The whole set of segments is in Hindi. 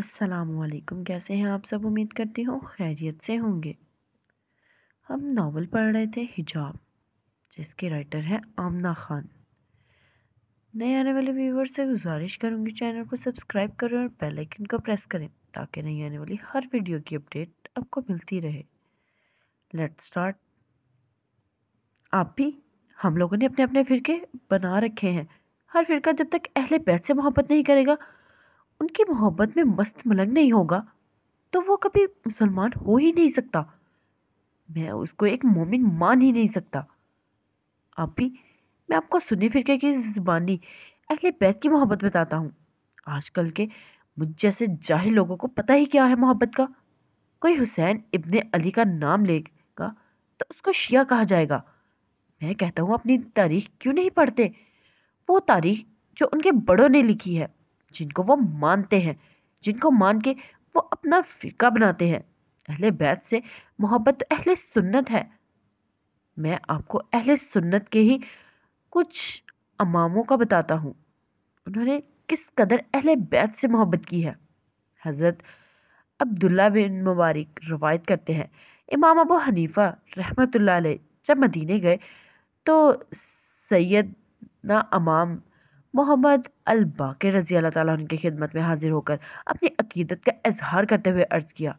असलकुम कैसे हैं आप सब उम्मीद करती हूँ खैरियत से होंगे हम नावल पढ़ रहे थे हिजाब जिसके राइटर हैं आमना खान नए आने वाले व्यूवर से गुजारिश करूँगी चैनल को सब्सक्राइब करें और बेल आइकन को प्रेस करें ताकि नई आने वाली हर वीडियो की अपडेट आपको मिलती रहे लेट स्टार्ट आप भी हम लोगों ने अपने अपने फिरके बना रखे हैं हर फिरका जब तक अहले बैत से मोहब्बत नहीं करेगा उनकी मोहब्बत में मस्त मलंग नहीं होगा तो वो कभी मुसलमान हो ही नहीं सकता मैं उसको एक मोमिन मान ही नहीं सकता आप भी मैं आपको सुनी फिर की ज़बानी अहले बैत की मोहब्बत बताता हूँ आजकल के मुझ जैसे जाहिर लोगों को पता ही क्या है मोहब्बत का कोई हुसैन इब्ने अली का नाम लेगा तो उसको शिया कहा जाएगा मैं कहता हूँ अपनी तारीख क्यों नहीं पढ़ते वो तारीख जो उनके बड़ों ने लिखी है जिनको वो मानते हैं जिनको मान के वो अपना फ़िका बनाते हैं अहले बैत से मोहब्बत तो अहले सुन्नत है मैं आपको अहले सुन्नत के ही कुछ अमामों का बताता हूँ उन्होंने किस कदर अहले बैत से मोहब्बत की है हज़रत अब्दुल्ला बिन मुबारक रवायत करते हैं इमाम अबू हनीफ़ा रहमत जब मदीने गए तो ना अमाम मोहम्मद अल रजी अल्लाह ताला उनकी खिदमत में हाजिर होकर अपनी अकीदत का इजहार करते हुए अर्ज़ किया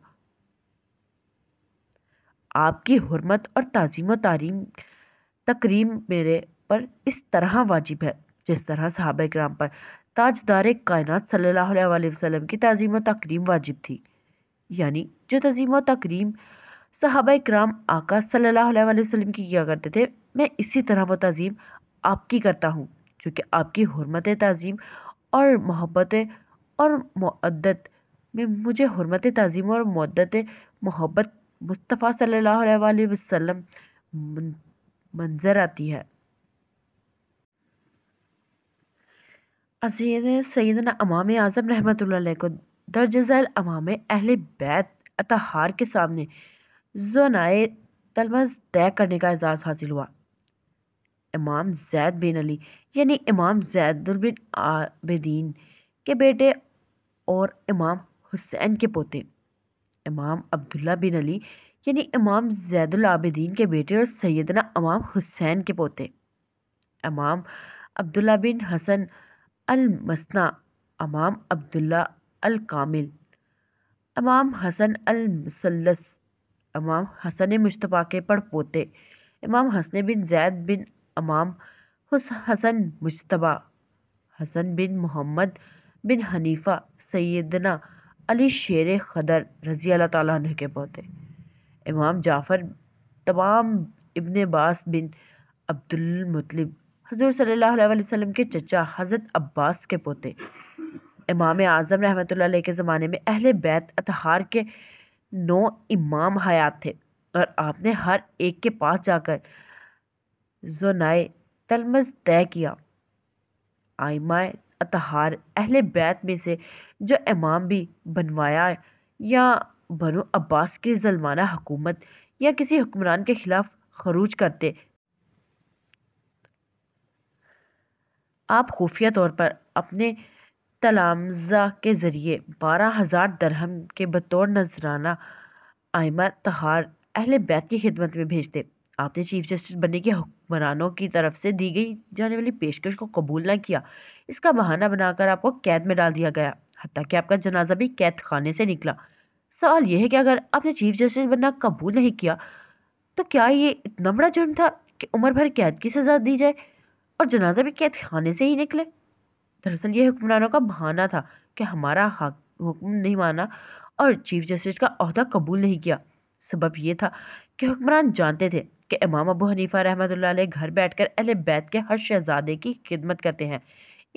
आपकी हरमत और तज़ीम तारीम तकरीम मेरे पर इस तरह वाजिब है जिस तरह साहब कराम पर ताजदार कायनत सल्लल्लाहु अलैहि वसल्लम की तज़ीम तकरीम वाजिब थी यानी जो तज़ीम तकरीम साहब कराम आका सल्लल्लाहु अलैहि वसल्लम की किया करते थे मैं इसी तरह वो तज़ीम आपकी करता हूँ क्योंकि आपकी हरमत तज़ीम और मोहब्बत और मदत में मुझे हरमत तज़ीम और मदत मोहब्बत मुस्तफ़ा सल्ला वसम मंज़र आती है अजीद सैदना अमाम आज़म रहमत को झैल अमाम अहल बैत अतहार के सामने जोनाए तलमज तय करने का एजाज़ हासिल हुआ इमाम जैद बिन अली यानी इमाम जैदुलबिन आबदीन के बेटे और इमाम हुसैन के पोते इमाम अब्दुल्ला बिन अली यानी इमाम जैदुल के बेटे और सैदना इमाम हुसैन के पोते इमाम अब्दुल्ला बिन हसन अल मसना इमाम अब्दुल्ला अल कामिल इमाम हसन अल इमाम हसन मुशतफ़ा के पड़ पोते इमाम हसन बिन जैद बिन इमाम हुस हसन मुशतबा हसन बिन मोहम्मद बिन हनीफा सैदना अली शेर खदर रज़ी अल्लाह के पोते इमाम जाफ़र तमाम इब्ने बास बिन मुतलिब हजूर अलैहि वसम के चचा हज़रत अब्बास के पोते इमाम आज़म रहमत के ज़माने में अहल बैत अतहार के नौ इमाम हयात थे और आपने हर एक के पास जाकर जोनाए तलमज तय किया आइमा अतहार अहले बैत में से जो इमाम भी बनवाया या बनो अब्बास की जलमाना हुकूमत या किसी हुक्मरान के ख़िलाफ़ खरूज करते आप खुफिया तौर पर अपने तलामजा के ज़रिए बारह हज़ार दरहम के बतौर नजराना आयमा तहार अहल बैत की खिदमत में भेजते आपने चीफ जस्टिस बनने के हुक्मरानों की तरफ से दी गई जाने वाली पेशकश को कबूल ना किया इसका बहाना बनाकर आपको कैद में डाल दिया गया हती कि आपका जनाजा भी कैद खाने से निकला सवाल यह है कि अगर आपने चीफ जस्टिस बनना कबूल नहीं किया तो क्या ये इतना बड़ा जुर्म था कि उम्र भर कैद की सज़ा दी जाए और जनाजा भी कैद खाने से ही निकले दरअसल ये हुक्मरानों का बहाना था कि हमारा हुक्म नहीं माना और चीफ जस्टिस का अहदा कबूल नहीं किया सबब यह था कि हुक्मरान जानते थे कि इमाम अबू हनीफ़ा रहमत घर बैठ कर अहल बैत के हर शहज़ादे की खिदमत करते हैं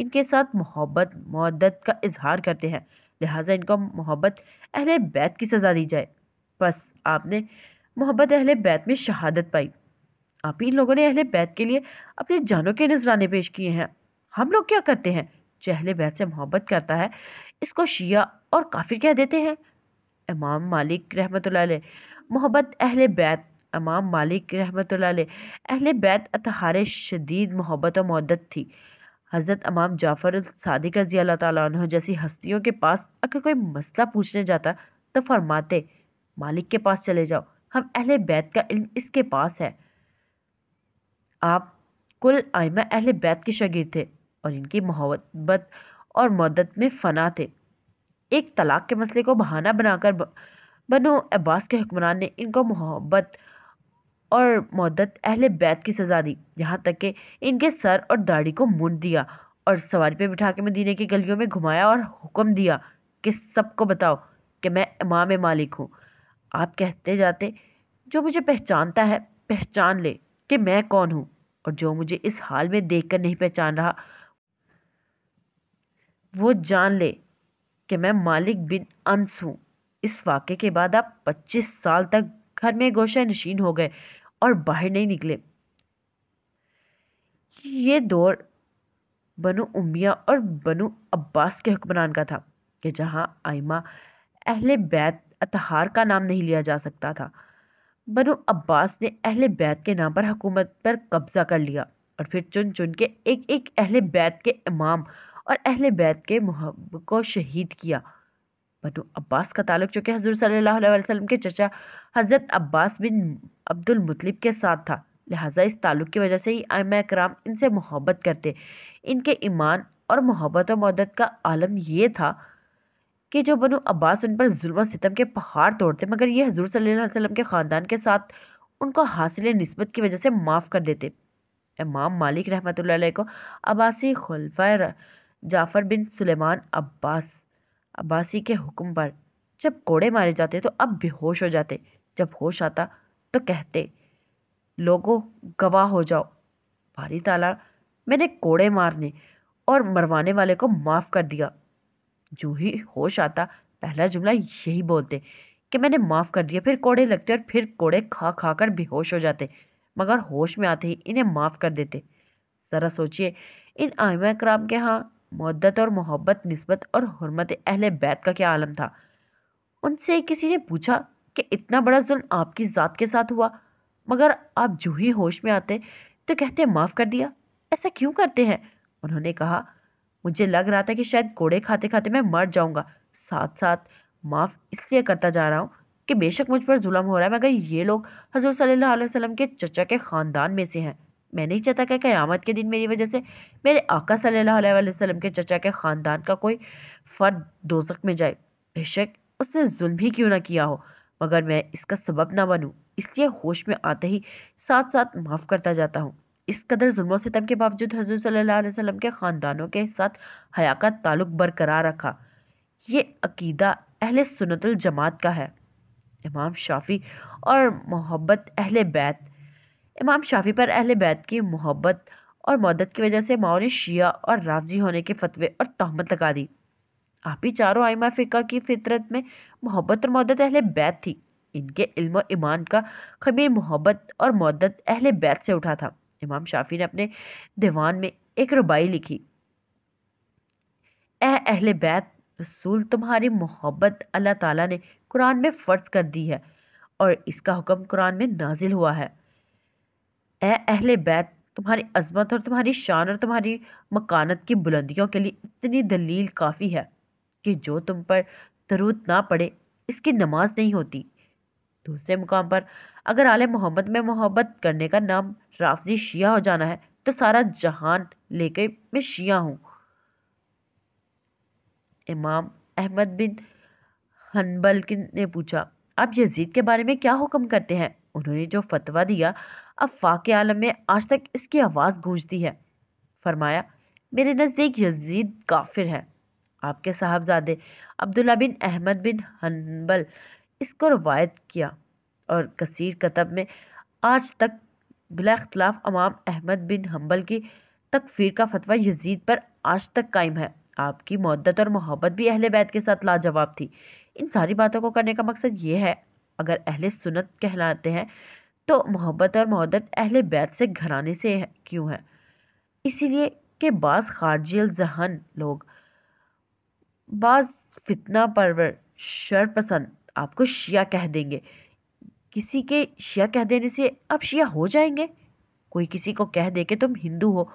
इनके साथ मोहब्बत मदद का इजहार करते हैं लिहाजा इनको मोहब्बत अहल बैत की सज़ा दी जाए बस आपने मोहब्बत अहल बैत में शहादत पाई आप इन लोगों ने अहल बैत के लिए अपनी जानों के नजराने पेश किए हैं हम लोग क्या करते हैं जो अहल बैत से मोहब्बत करता है इसको शिया और काफिर कह देते हैं इमाम मालिक रहमत मोहब्बत अहल बैत इमाम मालिक रहमत अहल बैत अतहार शदीद मोहब्बत और मदत थी हज़रत इमाम जाफ़र सदक रजी अल्लाह तह जैसी हस्तियों के पास अगर कोई मसला पूछने जाता तो फरमाते मालिक के पास चले जाओ हम अहल बैत का इल्म इसके पास है आप कुल आयमा अहल बैत के शगीर थे और इनकी मोहब्बत और मदद में फ़ना थे एक तलाक के मसले को बहाना बनाकर बनो अब्बास के हुक्मरान ने इनको मोहब्बत और मदत अहल बैत की सज़ा दी यहाँ तक कि इनके सर और दाढ़ी को मुंड दिया और सवारी पर बिठा के मदीने की गलियों में घुमाया और हुक्म दिया कि सबको बताओ कि मैं इमाम मालिक हूँ आप कहते जाते जो मुझे पहचानता है पहचान ले कि मैं कौन हूँ और जो मुझे इस हाल में देख कर नहीं पहचान रहा वो जान ले कि मैं मालिक बिन अंस हूँ इस वाक़े के बाद आप 25 साल तक घर में गोशा नशीन हो गए और बाहर नहीं निकले ये दौर बनु उमिया और बनु अब्बास के हुक्मरान का था कि जहाँ आइमा अहले बैत अतहार का नाम नहीं लिया जा सकता था बनु अब्बास ने अहले बैत के नाम पर हुकूमत पर कब्ज़ा कर लिया और फिर चुन चुन के एक एक अहले बैत के इमाम और अहले बैत के महब को शहीद किया बनु अब्बास का ताल्लुक चूँकि हजूर सल्लल्लाहु अलैहि वसल्लम के चचा हज़रत अब्बास बिन अब्दुल मुतलिब के साथ था लिहाजा इस ताल्लुक़ की वजह से ही आम कराम इनसे मोहब्बत करते इनके ईमान और मोहब्बत और मदद का आलम यह था कि जो बनो अब्बास उन पर म सितम के पहाड़ तोड़ते मगर ये हजूर सल्लल्लाहु अलैहि वसल्लम के ख़ानदान के साथ उनको हासिल नस्बत की वजह से माफ़ कर देते इमाम मालिक रहमत को अब्बासी खलफा जाफ़र बिन सुलेमान अब्बास अब्बासी के हुक्म पर जब कोड़े मारे जाते तो अब बेहोश हो जाते जब होश आता तो कहते लोगों गवाह हो जाओ भारी ताला मैंने कोड़े मारने और मरवाने वाले को माफ़ कर दिया जो ही होश आता पहला जुमला यही बोलते कि मैंने माफ़ कर दिया फिर कोड़े लगते और फिर कोड़े खा खा कर बेहोश हो जाते मगर होश में आते ही इन्हें माफ़ कर देते ज़रा सोचिए इन आयमा कराम के यहाँ मदत और मोहब्बत नस्बत और हरमत अहल बैत का क्या आलम था उनसे किसी ने पूछा कि इतना बड़ा जुल्म आपकी ज़ात के साथ हुआ मगर आप जो ही होश में आते तो कहते माफ़ कर दिया ऐसा क्यों करते हैं उन्होंने कहा मुझे लग रहा था कि शायद कोड़े खाते खाते मैं मर जाऊंगा साथ साथ माफ़ इसलिए करता जा रहा हूँ कि बेशक मुझ पर जुल्म हो रहा है मगर ये लोग हजूर सल्ला वसम के चचा के ख़ानदान में से हैं मैं नहीं चाहता कि क़यामत के दिन मेरी वजह से मेरे आका सल्लल्लाहु अलैहि वसल्लम के चचा के ख़ानदान का कोई फ़र्द दोजक में जाए बेशक उसने जुल्म ही क्यों ना किया हो मगर मैं इसका सबब ना बनूँ इसलिए होश में आते ही साथ साथ माफ़ करता जाता हूँ इस कदर जुल्मों सितम के बावजूद हजरत सल्लल्लाहु अलैहि वसल्लम के ख़ानदानों के साथ हया का ताल्लुक बरकरार रखा ये अकीदा अहल सुनतल जमात का है इमाम शाफी और मोहब्बत अहल बैत इमाम शाफी पर अहल बैत की मोहब्बत और मदद की वजह से माओ ने शिया और रावजी होने के फतवे और तहमत लगा दी आप ही चारों आइमा फ़िका की फितरत में मोहब्बत और मदद अहल बैत थी इनके इल्म ईमान का खमीर मोहब्बत और मदद अहल बैत से उठा था इमाम शाफी ने अपने दीवान में एक रुबाई लिखी ए अहल बैत रसूल तुम्हारी मोहब्बत अल्लाह ताला ने कुरान में फ़र्ज कर दी है और इसका हुक्म कुरान में नाजिल हुआ है ए अहले बैत तुम्हारी अजमत और तुम्हारी शान और तुम्हारी मकानत की बुलंदियों के लिए इतनी दलील काफ़ी है कि जो तुम पर दरूद ना पड़े इसकी नमाज नहीं होती दूसरे मुकाम पर अगर आले मोहम्मद में मोहब्बत करने का नाम राफजी शिया हो जाना है तो सारा जहान लेके मैं शिया हूँ इमाम अहमद बिन हनबल ने पूछा आप यजीद के बारे में क्या हुक्म करते हैं उन्होंने जो फतवा दिया अब फाक आलम में आज तक इसकी आवाज़ गूंजती है फरमाया मेरे नज़दीक यजीद काफिर है आपके साहबजादे अब्दुल्ला बिन अहमद बिन हनबल इसको रवायत किया और कसीर कतब में आज तक बिला अख्तलाफ अमाम अहमद बिन हम्बल की तकफीर का फतवा यजीद पर आज तक कायम है आपकी मदत और मोहब्बत भी अहल बैत के साथ लाजवाब थी इन सारी बातों को करने का मकसद ये है अगर अहल सुनत कहलाते हैं तो मोहब्बत और मोहदत अहल बैत से घराने से क्यों है इसीलिए कि बास खारजी जहन लोग बास फितना परवर शर पसंद आपको शिया कह देंगे किसी के शिया कह देने से आप शिया हो जाएंगे कोई किसी को कह दे के तुम हिंदू हो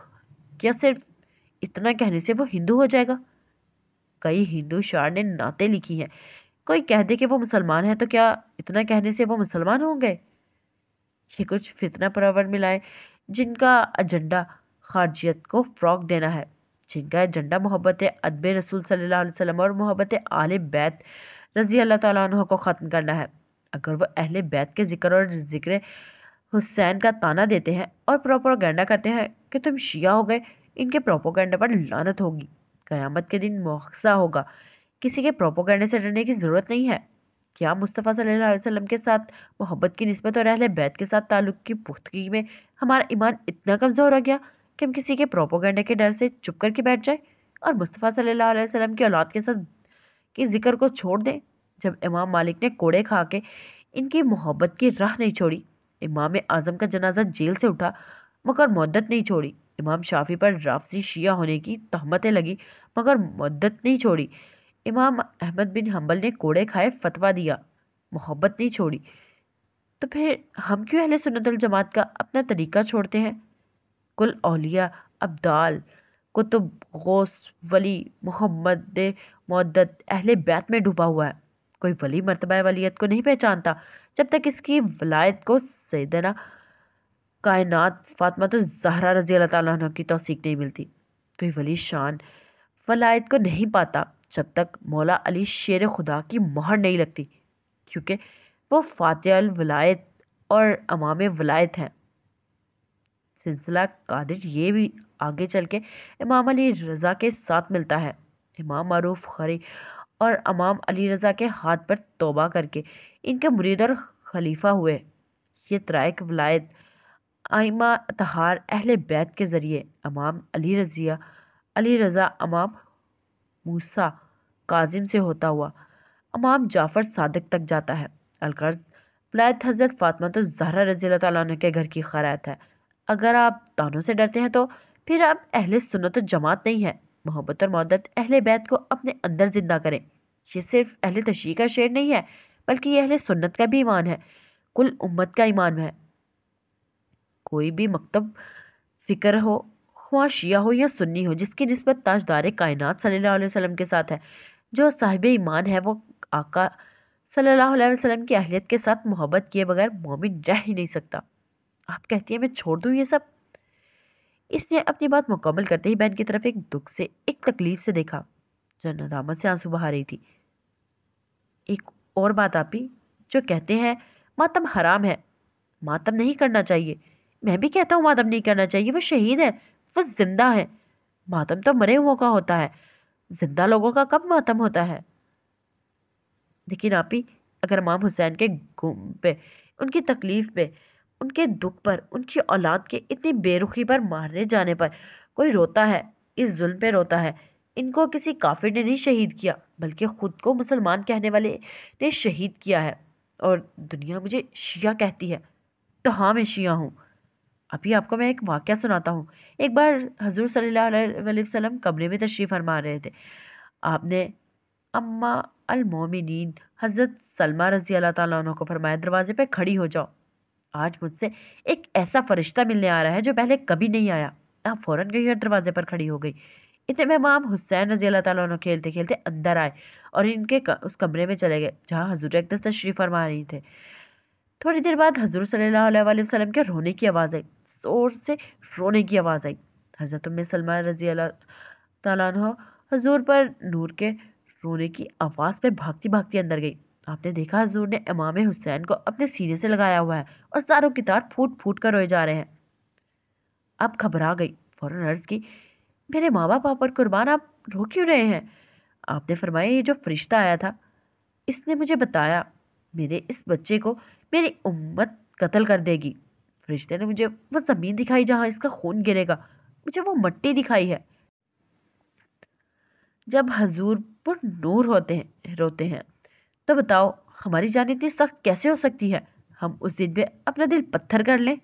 क्या सिर्फ इतना कहने से वो हिंदू हो जाएगा कई हिंदू शार ने नाते लिखी हैं कोई कह दे कि वो मुसलमान है तो क्या इतना कहने से वो मुसलमान होंगे ये कुछ फितना परवर मिलाए जिनका एजेंडा खारजियत को फ़्रॉक देना है जिनका एजेंडा मोहब्बत अदब रसूल सल्लल्लाहु अलैहि वसल्लम और मोहब्बत आल बैत रज़ी अल्लाह तह को ख़त्म करना है अगर वह अहल बैत के जिक्र और जिक्र हुसैन का ताना देते हैं और प्रोपोगंडा करते हैं कि तुम शिया हो गए इनके प्रोपोगंडा पर लानत होगी क़यामत के दिन मौसा होगा किसी के प्रोपोगंडे से डरने की ज़रूरत नहीं है क्या मुस्तफ़ा वसल्लम के साथ मोहब्बत की नस्बत और अहल बैत के साथ ताल्लुक़ की पुख्तगी में हमारा ईमान इतना कमज़ोर हो गया कि हम किसी के प्रोपोगंडे के डर से चुप करके बैठ जाए और मुस्तफ़ा सल्लल्लाहु अलैहि वसल्लम की औलाद के साथ के ज़िक्र को छोड़ दें जब इमाम मालिक ने कोड़े खा के इनकी मोहब्बत की राह नहीं छोड़ी इमाम आज़म का जनाजा जेल से उठा मगर मदत नहीं छोड़ी इमाम शाफी पर राफसी शिया होने की तहमतें लगी मगर मदत नहीं छोड़ी इमाम अहमद बिन हम्बल ने कोड़े खाए फतवा दिया मोहब्बत नहीं छोड़ी तो फिर हम क्यों अहले सुनतल जमात का अपना तरीका छोड़ते हैं कुल औलिया अब्दाल कुतुब गौस वली मोहम्मद मदत अहले बैत में डूबा हुआ है कोई वली मरतबा वलीत को नहीं पहचानता जब तक इसकी वलायत को सैदना कायनात फातमा तो जहरा रजी अल्लाह की तोसीक नहीं मिलती कोई वली शान वलायत को नहीं पाता जब तक मौला अली शेर खुदा की मोहर नहीं लगती क्योंकि वो फातिहल वलायत और अमाम वलायत हैं सिलसिला कादिर ये भी आगे चल के इमाम अली रज़ा के साथ मिलता है इमाम मरूफ खरी और इमाम अली रज़ा के हाथ पर तोबा करके इनके मुरीद और खलीफा हुए ये तराक वलायत आइमा तहार अहल बैत के ज़रिए इमाम अली रज़िया अली रज़ा अमाम मूसा काजिम से होता हुआ अमाम जाफ़र सादक तक जाता है अलकर्ज वलायत हज़रत फ़ातमा तो जहरा रज़ी तन के घर की खरात है अगर आप तानों से डरते हैं तो फिर आप अहल सुनत जमात नहीं है मोहब्बत और मदद अहले बैत को अपने अंदर ज़िंदा करें यह सिर्फ अहल तशी का शेर नहीं है बल्कि यह अहल सुन्नत का भी ईमान है कुल उम्मत का ईमान है कोई भी मकतब फ़िक्र हो ख्वा शिया हो या सुन्नी हो जिसकी नस्बत ताजदार कायनत सल्ला अलैहि के साथ है जो साहिब ईमान है वो आका सल्लल्लाहु अलैहि वसल्लम की अहलियत के साथ मोहब्बत किए बगैर मोमिन रह ही नहीं सकता आप कहती हैं मैं छोड़ दूँ ये सब इसने अपनी बात मुकम्मल करते ही बहन की तरफ एक दुख से एक तकलीफ से देखा जो नदामत से आंसू बहा रही थी एक और बात आपी जो कहते हैं मातम हराम है मातम नहीं करना चाहिए मैं भी कहता हूँ मातम नहीं करना चाहिए वो शहीद है वो जिंदा है मातम तो मरे हुओं का होता है जिंदा लोगों का कब मातम होता है लेकिन आप ही अगर इमाम हुसैन के गुम पे उनकी तकलीफ़ पे उनके दुख पर उनकी औलाद के इतनी बेरुखी पर मारने जाने पर कोई रोता है इस जुल्म पे रोता है इनको किसी काफिर ने नहीं शहीद किया बल्कि ख़ुद को मुसलमान कहने वाले ने शहीद किया है और दुनिया मुझे शिया कहती है तो हाँ मैं शिया हूँ अभी आपको मैं एक वाक़ सुनाता हूँ एक बार हजूर सल्लाम वसम कमरे में तशरीफ़ फरमा रहे थे आपने अम्मा अलमोमिन हज़रत सलमा रज़ी अल्लाह ताली को फरमाया दरवाज़े पर खड़ी हो जाओ आज मुझसे एक ऐसा फ़रिश्ता मिलने आ रहा है जो पहले कभी नहीं आया आप फ़ौरन गई और दरवाज़े पर खड़ी हो गई इतने में माम हुसैन रजी अल्लाह तु खेलते खेलते अंदर आए और इनके उस कमरे में चले गए जहाँ हजूर दस तशरीफ़ फरमा रही थे थोड़ी देर बाद हजूर सल्ला वसलम के रोने की आवाज़ आई ज़ोर से रोने की आवाज़ आई हज़रत में सलमान रजी अल्लाह हजूर पर नूर के रोने की आवाज़ पर भागती भागती अंदर गई आपने देखा हजूर ने इमाम हुसैन को अपने सीने से लगाया हुआ है और सारों की तार फूट फूट कर रोए जा रहे हैं अब घबरा गई फ़ौरन अर्ज़ की मेरे माँ बाप आप पर कुर्बान आप रो क्यों रहे हैं आपने फरमाया ये जो फरिश्ता आया था इसने मुझे बताया मेरे इस बच्चे को मेरी उम्मत कत्ल कर देगी फरिश्ते ने मुझे वो ज़मीन दिखाई जहाँ इसका खून गिरेगा मुझे वो मट्टी दिखाई है जब हजूर पर नूर होते हैं रोते हैं तो बताओ हमारी जान इतनी सख्त कैसे हो सकती है हम उस दिन में अपना दिल पत्थर कर लें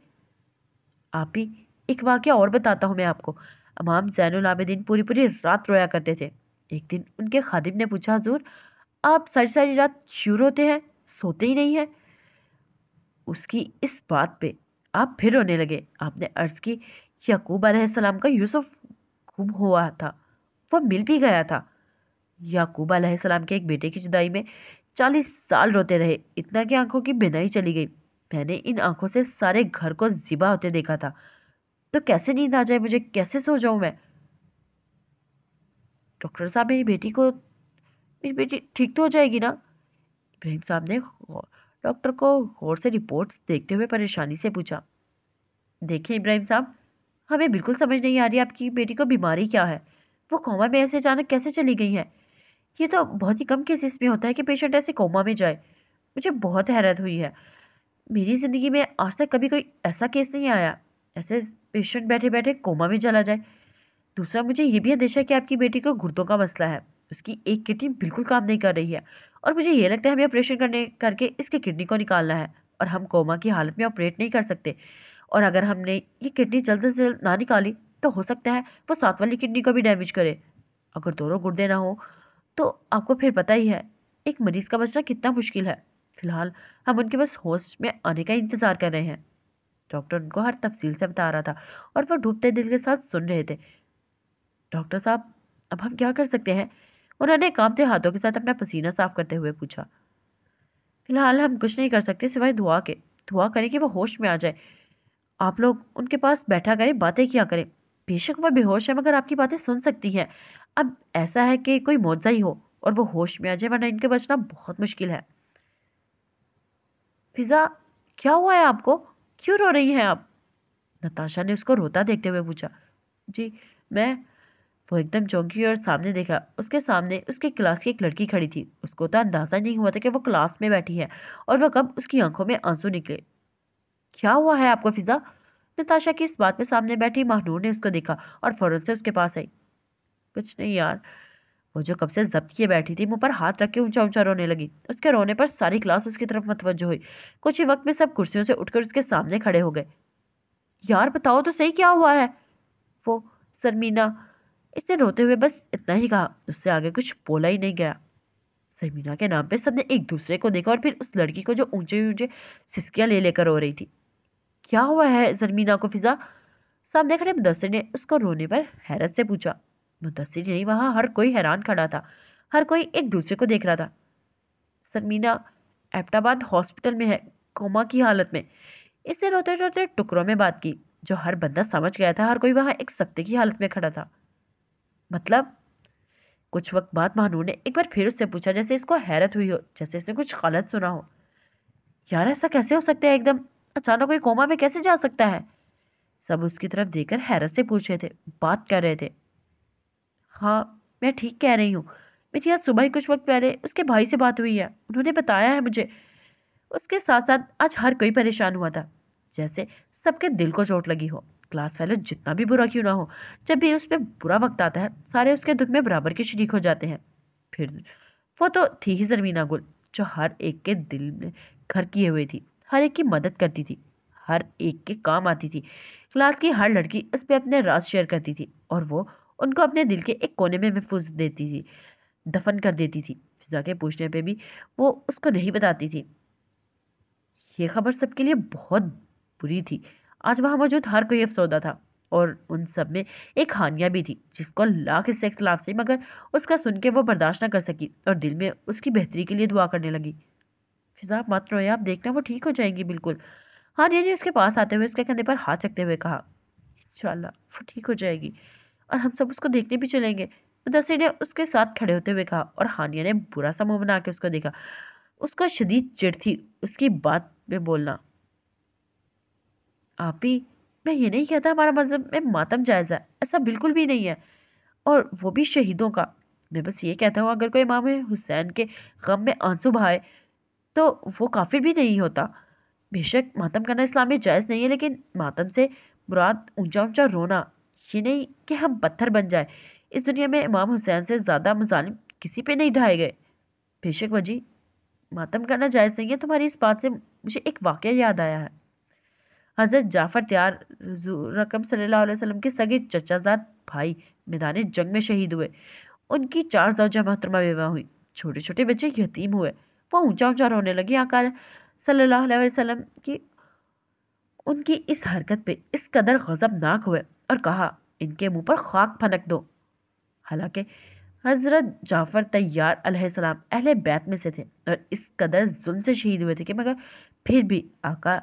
आप ही एक वाक्य और बताता हूँ मैं आपको अमाम जैन आबदीन पूरी पूरी रात रोया करते थे एक दिन उनके खादिम ने पूछा हजूर आप सारी सारी रात क्यों रोते हैं सोते ही नहीं हैं उसकी इस बात पे आप फिर रोने लगे आपने अर्ज़ की यकूब आसमाम का यूसुफ गुम हुआ था वह मिल भी गया था याकूब आसमाम के एक बेटे की जुदाई में चालीस साल रोते रहे इतना कि आंखों की बिनाई चली गई मैंने इन आंखों से सारे घर को जिबा होते देखा था तो कैसे नींद आ जाए मुझे कैसे सो जाऊँ मैं डॉक्टर साहब मेरी बेटी को मेरी बेटी ठीक तो हो जाएगी ना इब्राहिम साहब ने डॉक्टर को गौर से रिपोर्ट्स देखते हुए परेशानी से पूछा देखिए इब्राहिम साहब हमें बिल्कुल समझ नहीं आ रही आपकी बेटी को बीमारी क्या है वो कोमा में ऐसे अचानक कैसे चली गई है ये तो बहुत ही कम केसेस में होता है कि पेशेंट ऐसे कोमा में जाए मुझे बहुत हैरत हुई है मेरी ज़िंदगी में आज तक कभी कोई ऐसा केस नहीं आया ऐसे पेशेंट बैठे बैठे कोमा में चला जाए दूसरा मुझे ये भी अंदेशा कि आपकी बेटी को गुर्दों का मसला है उसकी एक किटी बिल्कुल काम नहीं कर रही है और मुझे ये लगता है हमें ऑपरेशन करने करके इसकी किडनी को निकालना है और हम कोमा की हालत में ऑपरेट नहीं कर सकते और अगर हमने ये किडनी जल्द से जल्द ना निकाली तो हो सकता है वो सात वाली किडनी को भी डैमेज करे अगर दोनों गुर्दे ना हो तो आपको फिर पता ही है एक मरीज़ का बचना कितना मुश्किल है फिलहाल हम उनके बस होश में आने का इंतज़ार कर रहे हैं डॉक्टर उनको हर तफसील से बता रहा था और वह डूबते दिल के साथ सुन रहे थे डॉक्टर साहब अब हम क्या कर सकते हैं उन्होंने कामते हाथों के साथ अपना पसीना साफ करते हुए पूछा फिलहाल हम कुछ नहीं कर सकते सिवाय दुआ के दुआ करें कि वो होश में आ जाए आप लोग उनके पास बैठा करें बातें किया करें बेशक वह बेहोश है मगर आपकी बातें सुन सकती हैं अब ऐसा है कि कोई मुआवजा ही हो और वो होश में आ जाए वरना इनके बचना बहुत मुश्किल है फिज़ा क्या हुआ है आपको क्यों रो रही हैं आप नताशा ने उसको रोता देखते हुए पूछा जी मैं वो एकदम चौंकी और सामने देखा उसके सामने उसके क्लास की एक लड़की खड़ी थी उसको तो अंदाज़ा नहीं हुआ था कि वो क्लास में बैठी है और वह कब उसकी आंखों में आंसू निकले क्या हुआ है आपको फिज़ा नताशा की इस बात में सामने बैठी महानूर ने उसको देखा और फ़ौरन से उसके पास आई कुछ नहीं यार वो जो कब से जब्त किए बैठी थी मुंह पर हाथ रख के ऊंचा ऊंचा रोने लगी उसके रोने पर सारी क्लास उसकी तरफ मतवजो हुई कुछ ही वक्त में सब कुर्सियों से उठकर उसके सामने खड़े हो गए यार बताओ तो सही क्या हुआ है वो सरमीना इसने रोते हुए बस इतना ही कहा उससे आगे कुछ बोला ही नहीं गया समीना के नाम पे सबने एक दूसरे को देखा और फिर उस लड़की को जो ऊंचे ऊंचे सिस्कियाँ ले लेकर रो रही थी क्या हुआ है जरमीना को फिज़ा सामने खड़े मुदसर ने उसको रोने पर हैरत से पूछा मुदसर नहीं वहाँ हर कोई हैरान खड़ा था हर कोई एक दूसरे को देख रहा था सरमीना एपटाबाद हॉस्पिटल में है कोमा की हालत में इससे रोते रोते टुकड़ों में बात की जो हर बंदा समझ गया था हर कोई वहाँ एक सख्ते की हालत में खड़ा था मतलब कुछ वक्त बाद भानु ने एक बार फिर उससे पूछा जैसे इसको हैरत हुई हो जैसे इसने कुछ गलत सुना हो यार ऐसा कैसे हो सकता है एकदम अचानक कोई कोमा में कैसे जा सकता है सब उसकी तरफ देखकर हैरत से पूछ रहे थे बात कर रहे थे हाँ मैं ठीक कह रही हूँ मेरी यहाँ सुबह ही कुछ वक्त पहले उसके भाई से बात हुई है उन्होंने बताया है मुझे उसके साथ साथ आज हर कोई परेशान हुआ था जैसे सबके दिल को चोट लगी हो क्लास वाले जितना भी बुरा क्यों ना हो जब भी उस पर बुरा वक्त आता है सारे उसके दुख में बराबर के शरीक हो जाते हैं फिर वो तो थी ही जरमीना गुल जो हर एक के दिल में घर किए हुए थी हर एक की मदद करती थी हर एक के काम आती थी क्लास की हर लड़की उस पर अपने राज शेयर करती थी और वो उनको अपने दिल के एक कोने में महफूज देती थी दफन कर देती थी फिजा के पूछने पे भी वो उसको नहीं बताती थी ये खबर सबके लिए बहुत बुरी थी आज वहाँ मौजूद हर कोई अफसोदा था और उन सब में एक हानिया भी थी जिसको लाख इससे इख्तलाफ थी मगर उसका सुन के वो बर्दाश्त ना कर सकी और दिल में उसकी बेहतरी के लिए दुआ करने लगी फिजा मत रोए आप देखना वो ठीक हो जाएंगी बिल्कुल हानिया ने उसके पास आते हुए उसके कंधे पर हाथ रखते हुए कहा इन वो ठीक हो जाएगी और हम सब उसको देखने भी चलेंगे मुदसर ने उसके साथ खड़े होते हुए कहा और हानिया ने बुरा सा मुंह बना के उसको देखा उसको शदीद चिड़ थी उसकी बात में बोलना आप ही मैं ये नहीं कहता हमारा मज़हब में मातम जायज़ है ऐसा बिल्कुल भी नहीं है और वो भी शहीदों का मैं बस ये कहता हूँ अगर कोई इमाम हुसैन के गम में आंसू बहाए तो वो काफिर भी नहीं होता बेशक मातम करना इस्लाम में जायज़ नहीं है लेकिन मातम से मुराद ऊंचा ऊंचा रोना ये नहीं कि हम पत्थर बन जाए इस दुनिया में इमाम हुसैन से ज़्यादा मुजालिम किसी पे नहीं ढाए गए बेशक वजी मातम करना जायज़ नहीं है तुम्हारी इस बात से मुझे एक वाक़ याद आया है हज़रत जाफ़र त्यार रकम सल्लल्लाहु अलैहि वसल्लम के सगे चचाजाद भाई मैदान जंग में शहीद हुए उनकी चार जवजा महतरमा बेवा हुई छोटे छोटे बच्चे यतीम हुए वो ऊंचा ऊंचा रोने लगे आकार सल्लल्लाहु अलैहि वसल्लम की उनकी इस हरकत पे इस कदर गज़बनाक हुए और कहा इनके मुँह पर खाक फनक दो हालांकि हज़रत जाफ़र तैयार अलैहिस्सलाम अहले बैत में से थे और इस कदर जुल्म से शहीद हुए थे कि मगर फिर भी आका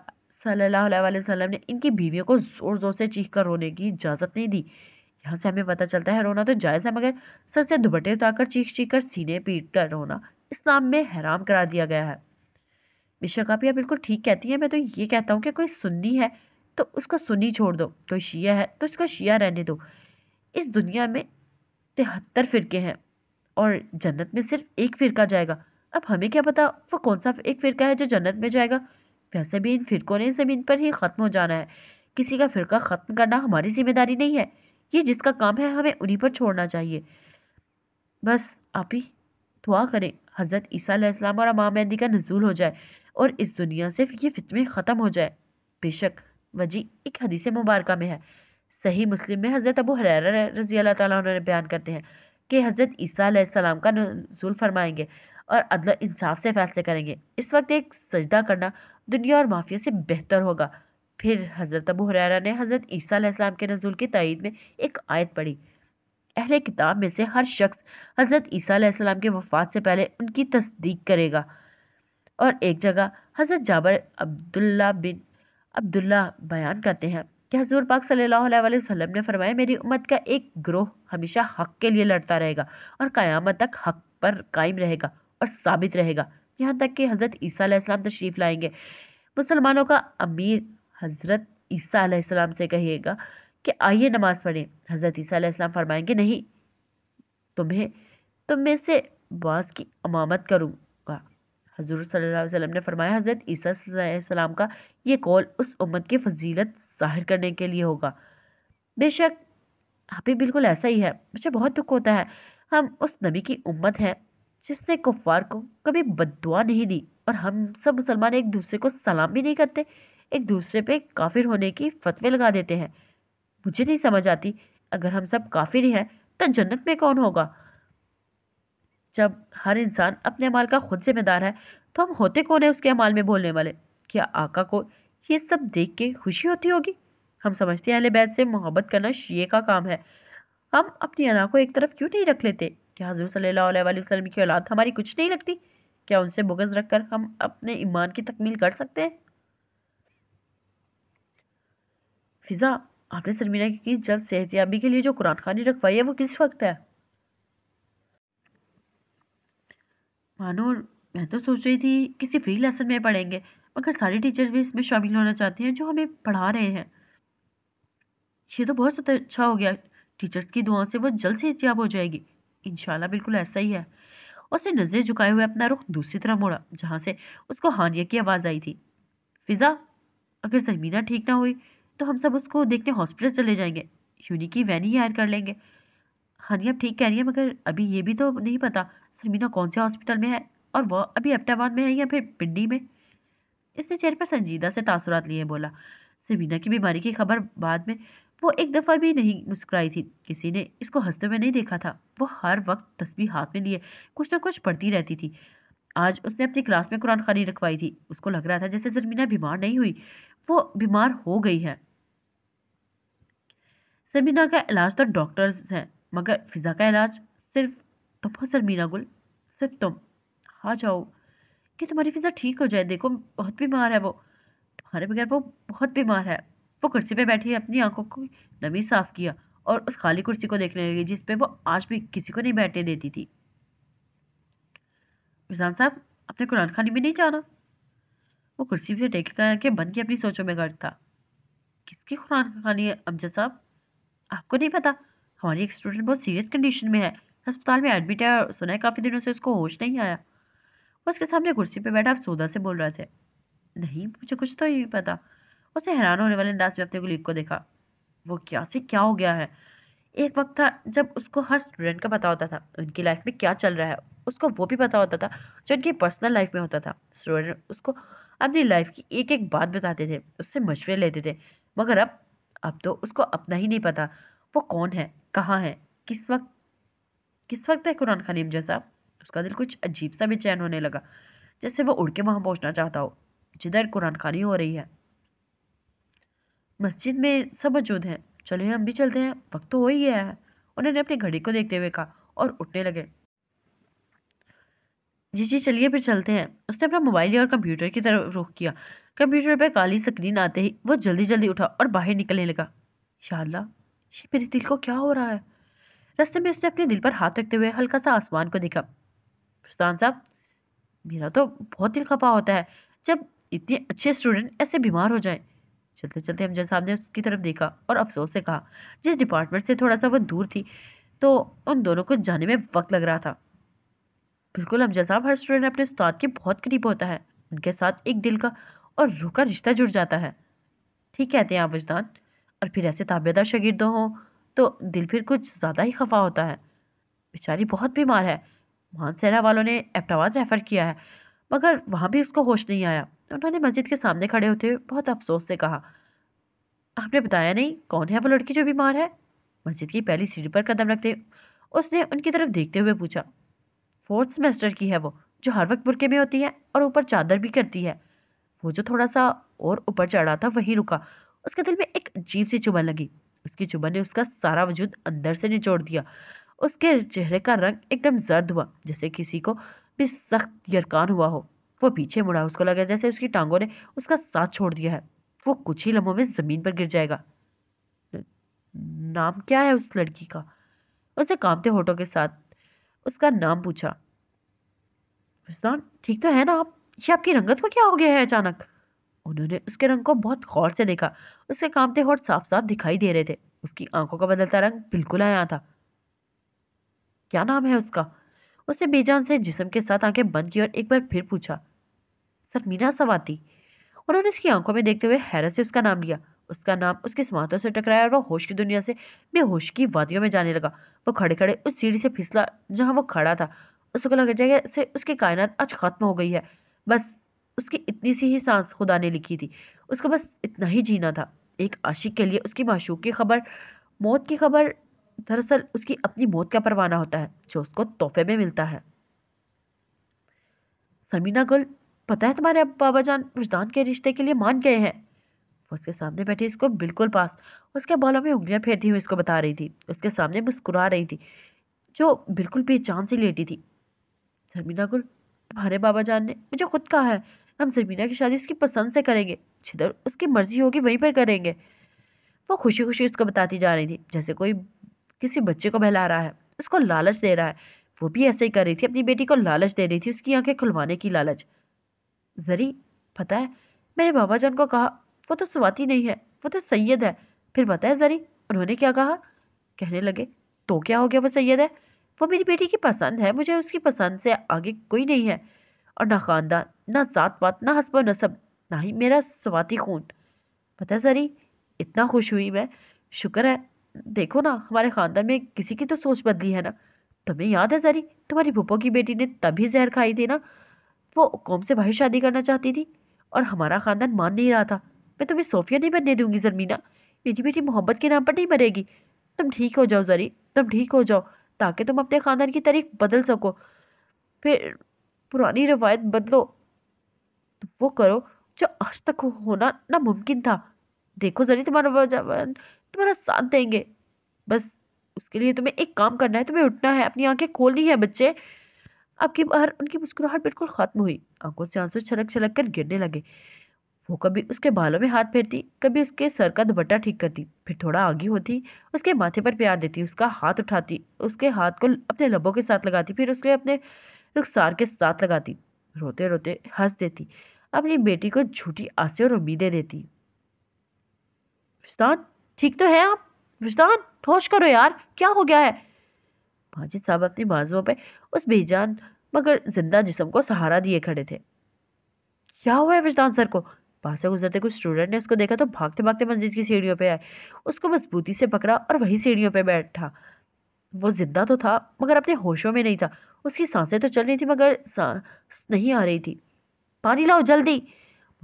सल्लल्लाहु अलैहि वसल्लम ने इनकी बीवियों को ज़ोर ज़ोर से चीख कर रोने की इजाज़त नहीं दी यहाँ से हमें पता चलता है रोना तो जायज़ है मगर सर से दुपट्टे उतारकर चीख चीख कर सीने पीट कर रोना इस्लाम में हैराम करार दिया गया है बेशक आप यह बिल्कुल ठीक कहती हैं मैं तो ये कहता हूँ कि कोई सुन्नी है तो उसको सुन्नी छोड़ दो कोई शिया है तो उसको शिया रहने दो इस दुनिया में तिहत्तर फ़िरके हैं और जन्नत में सिर्फ एक फ़िरका जाएगा अब हमें क्या पता वो कौन सा एक फ़िरका है जो जन्नत में जाएगा वैसे भी इन फ़िरक़ों ने ज़मीन पर ही ख़त्म हो जाना है किसी का फ़िरका ख़त्म करना हमारी ज़िम्मेदारी नहीं है ये जिसका काम है हमें उन्हीं पर छोड़ना चाहिए बस आप ही दुआ करें हज़रत ईसा और अमाम मेहदी का नजूल हो जाए और इस दुनिया से ये फितने ख़त्म हो जाए बेशक वजी एक हदीस मुबारक में है सही मुस्लिम में हज़रत अबू हर रजी अल्लाह ताला बयान करते हैं कि हज़रत ईसा का नजूल फरमाएंगे और अदल इंसाफ से फ़ैसले करेंगे इस वक्त एक सजदा करना दुनिया और माफिया से बेहतर होगा फिर हज़रत अबू हुरैरा ने हज़रत ईसा के नजूल की तइद में एक आयत पढ़ी अहले किताब में से हर शख्स हज़रत ईसा के वफात से पहले उनकी तस्दीक करेगा और एक जगह हज़रत जाबर अब्दुल्ला बिन अब्दुल्ला बयान करते हैं कि हजूर पाक सल्लल्लाहु अलैहि वसल्लम ने फरमाया मेरी उम्मत का एक ग्रोह हमेशा हक के लिए लड़ता रहेगा और क़यामत तक हक पर कायम रहेगा और साबित रहेगा यहाँ तक कि हज़रत ईसीम तशरीफ़ लाएंगे मुसलमानों का अमीर हज़रत ईसा से कहिएगा कि आइए नमाज़ पढ़ें हज़रत ईसा फरमाएंगे नहीं तुम्हें तुम में से बास की अमामत करूँगा हजूर सल्लल्लाहु ने फरमाया हज़रत ईसा का ये कौल उस उम्मत की फजीलत ज़ाहिर करने के लिए होगा बेशक आप भी बिल्कुल ऐसा ही है मुझे बहुत दुख होता है हम उस नबी की उम्मत हैं जिसने कुफार को कभी बदुआ नहीं दी और हम सब मुसलमान एक दूसरे को सलाम भी नहीं करते एक दूसरे पे काफिर होने की फतवे लगा देते हैं मुझे नहीं समझ आती अगर हम सब काफिर ही हैं तो जन्नत में कौन होगा जब हर इंसान अपने अमाल का खुद जिम्मेदार है तो हम होते कौन है उसके अमाल में बोलने वाले क्या आका को ये सब देख के खुशी होती होगी हम समझते हैं अहले बैत से मोहब्बत करना शिए का काम है हम अपनी अना को एक तरफ क्यों नहीं रख लेते क्या हाँ, हजूर सल्लल्लाहु अलैहि की औलाद तो हमारी कुछ नहीं लगती क्या उनसे बुगज रखकर हम अपने ईमान की तकमील कर सकते हैं फिज़ा आपने सरमीना की जल्द सेहतियाबी के लिए जो कुरान खानी रखवाई है वो किस वक्त है मानो मैं तो सोच रही थी किसी फ्री लेसन में पढ़ेंगे मगर सारे टीचर्स भी इसमें शामिल होना चाहते हैं जो हमें पढ़ा रहे हैं ये तो बहुत अच्छा हो गया टीचर्स की दुआ से वो जल्द सेहतियाब हो जाएगी इन बिल्कुल ऐसा ही है उसने नज़रें झुकाए हुए अपना रुख दूसरी तरफ मोड़ा जहाँ से उसको हानिया की आवाज़ आई थी फिज़ा अगर जमीना ठीक ना हुई तो हम सब उसको देखने हॉस्पिटल चले जाएंगे यूनिक की वैन ही हायर कर लेंगे हानिया ठीक कह रही है मगर अभी ये भी तो नहीं पता सरमीना कौन से हॉस्पिटल में है और वह अभी अपटाबाद में है या फिर पिंडी में इसने चेहरे पर संजीदा से तासुरात लिए बोला सरमीना की बीमारी की खबर बाद में वो एक दफ़ा भी नहीं मुस्कुराई थी किसी ने इसको हंसते हुए नहीं देखा था वो हर वक्त तस्वीर हाथ में लिए कुछ ना कुछ पढ़ती रहती थी आज उसने अपनी क्लास में कुरान खानी रखवाई थी उसको लग रहा था जैसे जरमीना बीमार नहीं हुई वो बीमार हो गई है सरमीना का इलाज तो डॉक्टर्स हैं मगर फिज़ा का इलाज सिर्फ तुम हो सरमीना गुल सिर्फ तुम आ जाओ कि तुम्हारी फिज़ा ठीक हो जाए देखो बहुत बीमार है वो तुम्हारे बगैर वो बहुत बीमार है वो कुर्सी पे बैठी अपनी आंखों को नमी साफ किया और उस खाली कुर्सी को देखने लगी जिस पे वो आज भी किसी को नहीं बैठने देती थी मिजान साहब अपने कुरान खानी में नहीं जाना वो कुर्सी से टेक के बन के अपनी सोचों में गर्द था किसकी कुरान खानी है अमजद साहब आपको नहीं पता हमारी एक स्टूडेंट बहुत सीरियस कंडीशन में है अस्पताल में एडमिट है और सुना है काफ़ी दिनों से उसको होश नहीं आया वो उसके सामने कुर्सी पर बैठा आप सोदा से बोल रहे थे नहीं मुझे कुछ तो नहीं पता उसे हैरान होने वाले अंदाज में अपने कुलीग को देखा वो क्या से क्या हो गया है एक वक्त था जब उसको हर स्टूडेंट का पता होता था उनकी लाइफ में क्या चल रहा है उसको वो भी पता होता था जो उनकी पर्सनल लाइफ में होता था स्टूडेंट उसको अपनी लाइफ की एक एक बात बताते थे उससे मशवरे लेते थे मगर अब अब तो उसको अपना ही नहीं पता वो कौन है कहाँ है किस वक्त किस वक्त है कुरान खलीम जैसा उसका दिल कुछ अजीब सा बेचैन होने लगा जैसे वो उड़ के वहाँ पहुँचना चाहता हो जिधर कुरान खानी हो रही है मस्जिद में सब मौजूद हैं चले हम भी चलते हैं वक्त तो हो ही गया है उन्होंने अपनी घड़ी को देखते हुए कहा और उठने लगे जी जी चलिए फिर चलते हैं उसने अपना मोबाइल और कंप्यूटर की तरफ रुख किया कंप्यूटर पर काली स्क्रीन आते ही वो जल्दी जल्दी उठा और बाहर निकलने लगा शाला ये मेरे दिल को क्या हो रहा है रास्ते में उसने अपने दिल पर हाथ रखते हुए हल्का सा आसमान को देखा सुल्तान साहब मेरा तो बहुत दिल खपा होता है जब इतने अच्छे स्टूडेंट ऐसे बीमार हो जाएं चलते चलते अमजद साहब ने उसकी तरफ देखा और अफसोस से कहा जिस डिपार्टमेंट से थोड़ा सा वह दूर थी तो उन दोनों को जाने में वक्त लग रहा था बिल्कुल अमजद साहब हर स्टूडेंट अपने उस्ताद के बहुत करीब होता है उनके साथ एक दिल का और रूह का रिश्ता जुड़ जाता है ठीक कहते हैं आप वजदान और फिर ऐसे ताबेदार दो हों तो दिल फिर कुछ ज़्यादा ही खफा होता है बेचारी बहुत बीमार है मानसहरा वालों ने एपटाबाद रेफ़र किया है मगर वहाँ भी उसको होश नहीं आया उन्होंने मस्जिद के सामने खड़े होते हुए बहुत अफसोस से कहा आपने बताया नहीं कौन है वो लड़की जो बीमार है मस्जिद की पहली सीढ़ी पर कदम रखते उसने उनकी तरफ देखते हुए पूछा फोर्थ सेमेस्टर की है वो जो हर वक्त बुरके में होती है और ऊपर चादर भी करती है वो जो थोड़ा सा और ऊपर चढ़ा था वहीं रुका उसके दिल में एक अजीब सी चुभन लगी उसकी चुभन ने उसका सारा वजूद अंदर से निचोड़ दिया उसके चेहरे का रंग एकदम जर्द हुआ जैसे किसी को भी सख्त यरकान हुआ हो वो पीछे मुड़ा उसको लगा जैसे उसकी टांगों ने उसका साथ छोड़ दिया है वो कुछ ही लम्हों में ज़मीन पर गिर जाएगा नाम क्या है उस लड़की का उसने कामते होठों के साथ उसका नाम पूछा फुस्तान ठीक तो है ना आप ये आपकी रंगत को क्या हो गया है अचानक उन्होंने उसके रंग को बहुत गौर से देखा उसके कामते होठ साफ साफ दिखाई दे रहे थे उसकी आंखों का बदलता रंग बिल्कुल आया था क्या नाम है उसका उसने बेजान से जिसम के साथ आंखें बंद की और एक बार फिर पूछा सरमीना सवाती उन्होंने उसकी आंखों में देखते हुए हैरत से उसका नाम लिया उसका नाम उसके समातों से टकराया और वह होश की दुनिया से बेहोश की वादियों में जाने लगा वो खड़े खड़े उस सीढ़ी से फिसला जहाँ वो खड़ा था उसको लग जाएगा से उसकी कायनात आज खत्म हो गई है बस उसकी इतनी सी ही सांस खुदा ने लिखी थी उसको बस इतना ही जीना था एक आशिक के लिए उसकी माशूक की खबर मौत की खबर दरअसल उसकी अपनी मौत का परवाना होता है जो उसको तोहफे में मिलता है समीना गुल पता है तुम्हारे बाबा जान विजदान के रिश्ते के लिए मान गए हैं उसके सामने बैठी इसको बिल्कुल पास उसके बालों में उंगलियां फेरती हुई इसको बता रही थी उसके सामने मुस्कुरा रही थी जो बिल्कुल बेचान से लेटी थी समीना गुल तुम्हारे बाबा जान ने मुझे खुद कहा है हम समीना की शादी उसकी पसंद से करेंगे जिधर उसकी मर्जी होगी वहीं पर करेंगे वो खुशी खुशी उसको बताती जा रही थी जैसे कोई किसी बच्चे को बहला रहा है उसको लालच दे रहा है वो भी ऐसे ही कर रही थी अपनी बेटी को लालच दे रही थी उसकी आंखें खुलवाने की लालच जरी पता है मेरे बाबा जान को कहा वो तो स्वाति नहीं है वो तो सैयद है फिर पता है जरी उन्होंने क्या कहा कहने लगे तो क्या हो गया वो सैयद है वो मेरी बेटी की पसंद है मुझे उसकी पसंद से आगे कोई नहीं है और ना ख़ानदान ना ज़ात पात ना हसब नसब ना ही मेरा स्वाति खून पता है सरी इतना खुश हुई मैं शुक्र है देखो ना हमारे ख़ानदान में किसी की तो सोच बदली है ना तुम्हें याद है जरी तुम्हारी भूपो की बेटी ने तभी जहर खाई थी ना वो कौम से भाई शादी करना चाहती थी और हमारा ख़ानदान मान नहीं रहा था मैं तुम्हें सोफिया नहीं बनने दूंगी जरमीना मेरी बेटी मोहब्बत के नाम पर नहीं मरेगी तुम ठीक हो जाओ जरी तुम ठीक हो जाओ ताकि तुम अपने ख़ानदान की तारीख बदल सको फिर पुरानी रवायत बदलो तो वो करो जो आज तक होना नामुमकिन था देखो जरी तुम्हारा तुम्हारा साथ देंगे बस उसके लिए तुम्हें एक काम करना है तुम्हें उठना है अपनी आंखें खोलनी है बच्चे आपकी बाहर उनकी मुस्कुराहट बिल्कुल ख़त्म हुई आंखों से आंसू छलक छलक कर गिरने लगे वो कभी उसके बालों में हाथ फेरती कभी उसके सर का दुपट्टा ठीक करती फिर थोड़ा आगे होती उसके माथे पर प्यार देती उसका हाथ उठाती उसके हाथ को अपने लबों के साथ लगाती फिर उसके अपने रुखसार के साथ लगाती रोते रोते हंस देती अपनी बेटी को झूठी आंसें और उम्मीदें देती ठीक तो है आप रिश्तान होश करो यार क्या हो गया है माजिद साहब अपनी बाजुओं पर उस बेजान मगर जिंदा जिसम को सहारा दिए खड़े थे क्या हुआ है विजदान सर को पास से गुजरते कुछ स्टूडेंट ने उसको देखा तो भागते भागते मस्जिद की सीढ़ियों पर आए उसको मजबूती से पकड़ा और वहीं सीढ़ियों पर बैठा वो जिंदा तो था मगर अपने होशों में नहीं था उसकी सांसें तो चल रही थी मगर सांस नहीं आ रही थी पानी लाओ जल्दी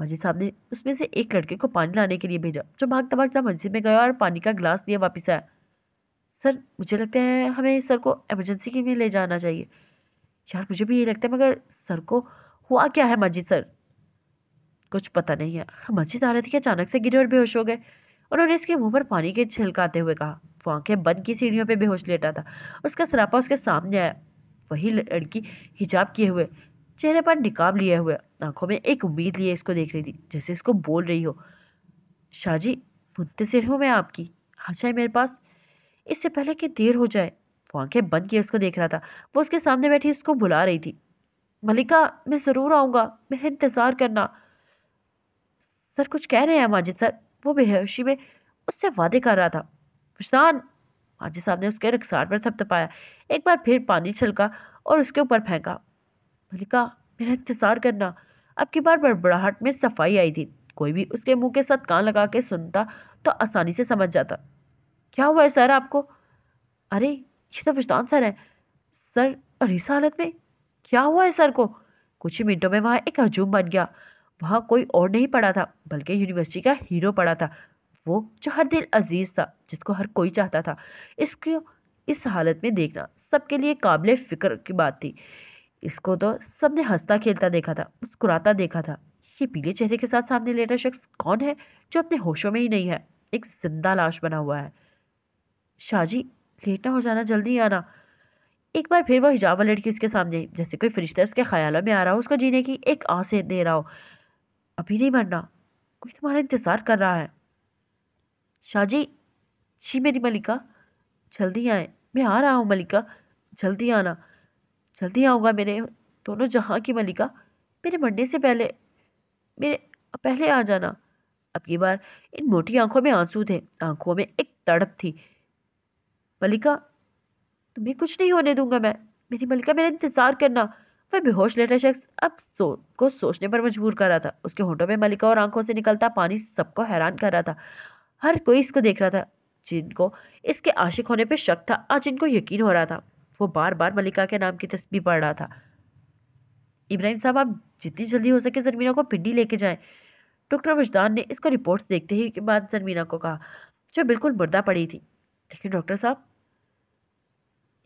माजी साहब ने उसमें से एक लड़के को पानी लाने के लिए भेजा जो भागता भागता मंजिल में गया और पानी का गिलास दिया वापस आया सर मुझे लगता है हमें सर को एमरजेंसी के लिए ले जाना चाहिए यार मुझे भी ये लगता है मगर सर को हुआ क्या है मस्जिद सर कुछ पता नहीं है हाँ, मस्जिद आ रहे थे अचानक से गिरे और बेहोश हो गए उन्होंने इसके मुंह पर पानी के छिलकाते हुए कहा वो आंखें बंद की सीढ़ियों पर बेहोश लेटा था उसका सरापा उसके सामने आया वही लड़की हिजाब किए हुए चेहरे पर निकाब लिए हुए आंखों में एक उम्मीद लिए इसको देख रही थी जैसे इसको बोल रही हो शाहजी मुंतसिर हूँ मैं आपकी हाँ जाए मेरे पास इससे पहले कि देर हो जाए वो आंखें बंद किए उसको देख रहा था वो उसके सामने बैठी उसको बुला रही थी मलिका मैं ज़रूर आऊँगा मेरा इंतज़ार करना सर कुछ कह रहे हैं माजिद सर वो बेहोशी में उससे वादे कर रहा था फुशदान माजिद साहब ने उसके रखसार पर थपथपाया एक बार फिर पानी छलका और उसके ऊपर फेंका मलिका मेरा इंतज़ार करना अब की बार बड़बड़ाहट में सफाई आई थी कोई भी उसके मुंह के साथ कान लगा के सुनता तो आसानी से समझ जाता क्या हुआ है सर आपको अरे ये तो विश्वान सर है सर और इस हालत में क्या हुआ है सर को कुछ ही मिनटों में वहाँ एक हजूम बन गया वहाँ कोई और नहीं पड़ा था बल्कि यूनिवर्सिटी का हीरो पड़ा था वो जो हर दिल अजीज़ था जिसको हर कोई चाहता था इसको इस हालत में देखना सबके लिए काबिल फ़िक्र की बात थी इसको तो सबने हंसता खेलता देखा था मुस्कुराता देखा था ये पीले चेहरे के साथ सामने लेटा शख्स कौन है जो अपने होशों में ही नहीं है एक जिंदा लाश बना हुआ है शाहजी लेटा हो जाना जल्दी आना एक बार फिर वो हिजाब लड़की उसके सामने जैसे कोई फरिश्ता उसके ख्यालों में आ रहा हो उसको जीने की एक आंसे दे रहा हो अभी नहीं मरना कोई तुम्हारा इंतज़ार कर रहा है शाहजी जी मेरी मलिका जल्दी आए मैं आ रहा हूँ मलिका जल्दी आना जल्दी आऊँगा मेरे दोनों जहाँ की मलिका मेरे मरने से पहले मेरे पहले आ जाना अब की बार इन मोटी आंखों में आंसू थे आंखों में एक तड़प थी मलिका तुम्हें कुछ नहीं होने दूंगा मैं मेरी मलिका मेरा इंतज़ार करना वह बेहोश लेटा शख्स अब सो को सोचने पर मजबूर कर रहा था उसके होठों में मलिका और आंखों से निकलता पानी सबको हैरान कर रहा था हर कोई इसको देख रहा था जिनको इसके आशिक होने पर शक था आज इनको यकीन हो रहा था वो बार बार मलिका के नाम की तस्वीर पढ़ रहा था इब्राहिम साहब आप जितनी जल्दी हो सके ज़रमीना को पिंडी लेके जाएं डॉक्टर वजदान ने इसको रिपोर्ट्स देखते ही के बाद जरमीना को कहा जो बिल्कुल मुर्दा पड़ी थी लेकिन डॉक्टर साहब